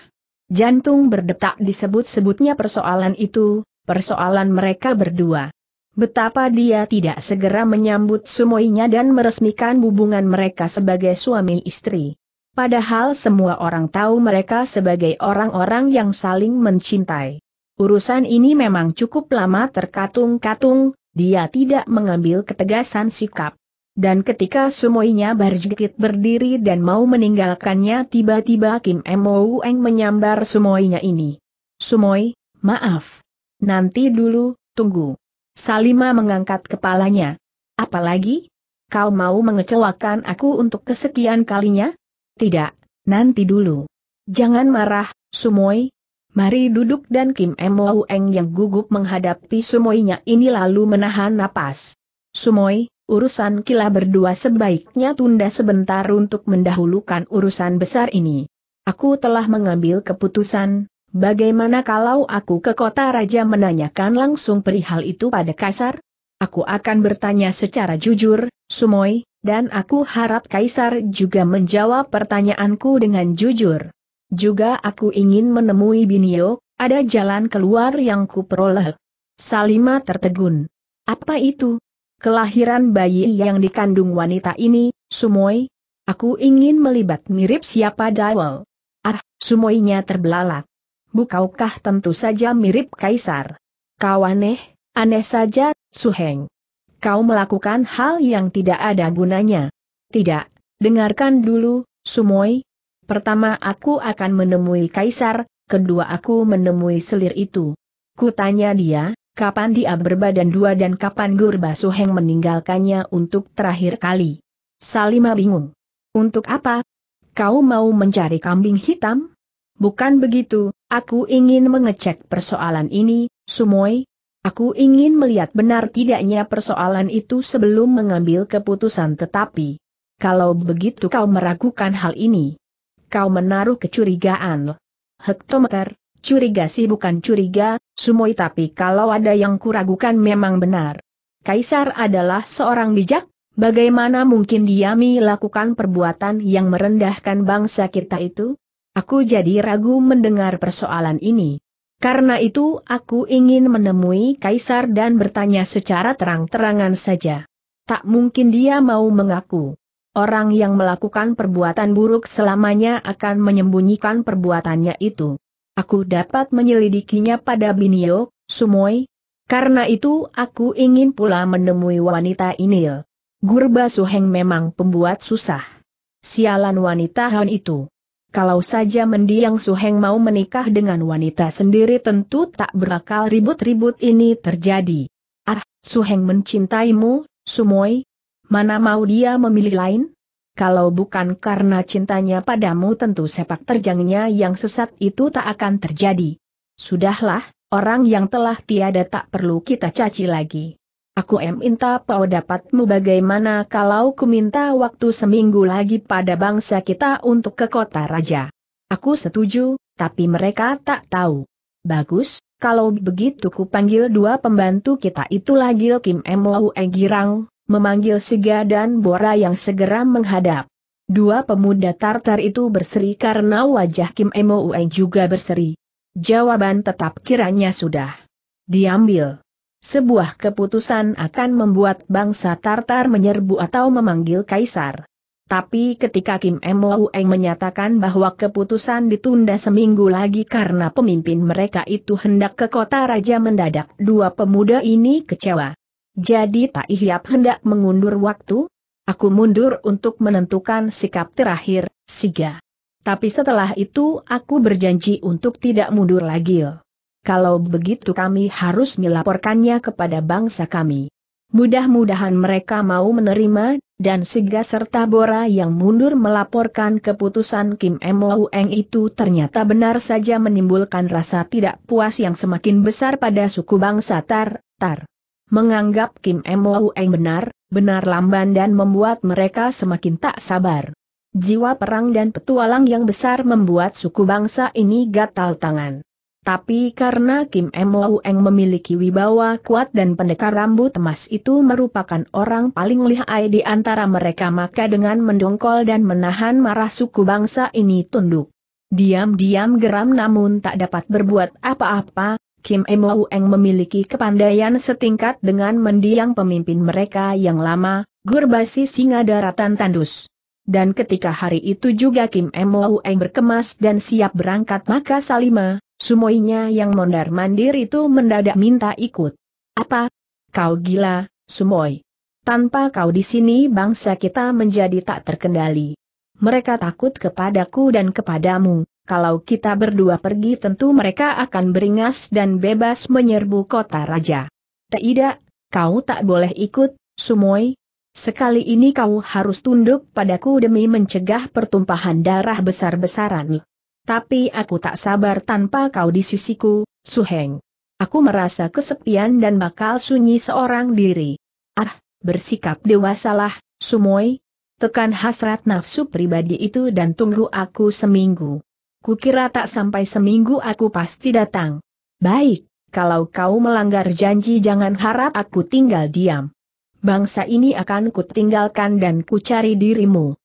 Jantung berdetak disebut-sebutnya persoalan itu, persoalan mereka berdua. Betapa dia tidak segera menyambut sumoinya dan meresmikan hubungan mereka sebagai suami istri. Padahal semua orang tahu mereka sebagai orang-orang yang saling mencintai. Urusan ini memang cukup lama terkatung-katung, dia tidak mengambil ketegasan sikap. Dan ketika sumoinya barjukit berdiri dan mau meninggalkannya tiba-tiba Kim Mou Eng menyambar sumoinya ini. Sumoi, maaf. Nanti dulu, tunggu. Salima mengangkat kepalanya. Apalagi? Kau mau mengecewakan aku untuk kesekian kalinya? Tidak, nanti dulu. Jangan marah, Sumoy. Mari duduk dan Kim Mo Eng yang gugup menghadapi Sumoynya ini lalu menahan napas. Sumoy, urusan kila berdua sebaiknya tunda sebentar untuk mendahulukan urusan besar ini. Aku telah mengambil keputusan, Bagaimana kalau aku ke kota raja menanyakan langsung perihal itu pada Kaisar? Aku akan bertanya secara jujur, Sumoy, dan aku harap Kaisar juga menjawab pertanyaanku dengan jujur. Juga aku ingin menemui Binio, ada jalan keluar yang kuperoleh. Salima tertegun. Apa itu? Kelahiran bayi yang dikandung wanita ini, Sumoy? Aku ingin melibat mirip siapa Dawal. Ah, Sumoynya terbelalak bukaukah tentu saja mirip kaisar? Kau aneh, aneh saja, Suheng. Kau melakukan hal yang tidak ada gunanya. Tidak, dengarkan dulu, Sumoy. Pertama aku akan menemui kaisar, kedua aku menemui selir itu. Kutanya dia, kapan dia berbadan dua dan kapan Gurba Suheng meninggalkannya untuk terakhir kali. Salima bingung. Untuk apa? Kau mau mencari kambing hitam? Bukan begitu, aku ingin mengecek persoalan ini, Sumoi. Aku ingin melihat benar tidaknya persoalan itu sebelum mengambil keputusan tetapi, kalau begitu kau meragukan hal ini. Kau menaruh kecurigaan. Hektometer, curiga sih bukan curiga, Sumoi tapi kalau ada yang kuragukan memang benar. Kaisar adalah seorang bijak, bagaimana mungkin dia melakukan perbuatan yang merendahkan bangsa kita itu? Aku jadi ragu mendengar persoalan ini. Karena itu aku ingin menemui Kaisar dan bertanya secara terang-terangan saja. Tak mungkin dia mau mengaku. Orang yang melakukan perbuatan buruk selamanya akan menyembunyikan perbuatannya itu. Aku dapat menyelidikinya pada Binio, Sumoy. Karena itu aku ingin pula menemui wanita ini. Gurba Suheng memang pembuat susah. Sialan wanita Han itu. Kalau saja mendiang Suheng mau menikah dengan wanita sendiri tentu tak berakal ribut-ribut ini terjadi. Ah, Suheng mencintaimu, Sumoy. Mana mau dia memilih lain? Kalau bukan karena cintanya padamu tentu sepak terjangnya yang sesat itu tak akan terjadi. Sudahlah, orang yang telah tiada tak perlu kita caci lagi. Aku minta pau dapatmu bagaimana kalau ku minta waktu seminggu lagi pada bangsa kita untuk ke kota raja. Aku setuju, tapi mereka tak tahu. Bagus, kalau begitu ku panggil dua pembantu kita itu lagi. Kim M. Lau Girang, memanggil Siga dan Bora yang segera menghadap. Dua pemuda Tartar itu berseri karena wajah Kim M. Ue juga berseri. Jawaban tetap kiranya sudah diambil sebuah keputusan akan membuat bangsa Tartar menyerbu atau memanggil kaisar. Tapi ketika Kim Mo menyatakan bahwa keputusan ditunda seminggu lagi karena pemimpin mereka itu hendak ke kota raja mendadak, dua pemuda ini kecewa. Jadi Tak Ihyap hendak mengundur waktu? Aku mundur untuk menentukan sikap terakhir, Siga. Tapi setelah itu aku berjanji untuk tidak mundur lagi kalau begitu kami harus melaporkannya kepada bangsa kami. Mudah-mudahan mereka mau menerima, dan Siga serta Bora yang mundur melaporkan keputusan Kim Emoeng itu ternyata benar saja menimbulkan rasa tidak puas yang semakin besar pada suku bangsa Tar, Tar. Menganggap Kim Emoeng benar, benar lamban dan membuat mereka semakin tak sabar. Jiwa perang dan petualang yang besar membuat suku bangsa ini gatal tangan. Tapi karena Kim Mueng memiliki wibawa kuat dan pendekar rambut emas itu merupakan orang paling lihai di antara mereka maka dengan mendongkol dan menahan marah suku bangsa ini tunduk. Diam-diam geram namun tak dapat berbuat apa-apa, Kim Mueng memiliki kepandaian setingkat dengan mendiang pemimpin mereka yang lama, Gurbasi Singa Daratan Tandus. Dan ketika hari itu juga Kim Mueng berkemas dan siap berangkat maka Salima, Sumoinya yang mondar-mandir itu mendadak minta ikut. Apa? Kau gila, Sumoi. Tanpa kau di sini bangsa kita menjadi tak terkendali. Mereka takut kepadaku dan kepadamu, kalau kita berdua pergi tentu mereka akan beringas dan bebas menyerbu kota raja. Tidak, kau tak boleh ikut, Sumoi. Sekali ini kau harus tunduk padaku demi mencegah pertumpahan darah besar-besaran. Tapi aku tak sabar tanpa kau di sisiku, Suheng. Aku merasa kesepian dan bakal sunyi seorang diri. Ah, bersikap dewasalah, Sumoy. Tekan hasrat nafsu pribadi itu dan tunggu aku seminggu. Kukira tak sampai seminggu aku pasti datang. Baik, kalau kau melanggar janji jangan harap aku tinggal diam. Bangsa ini akan kutinggalkan dan kucari dirimu.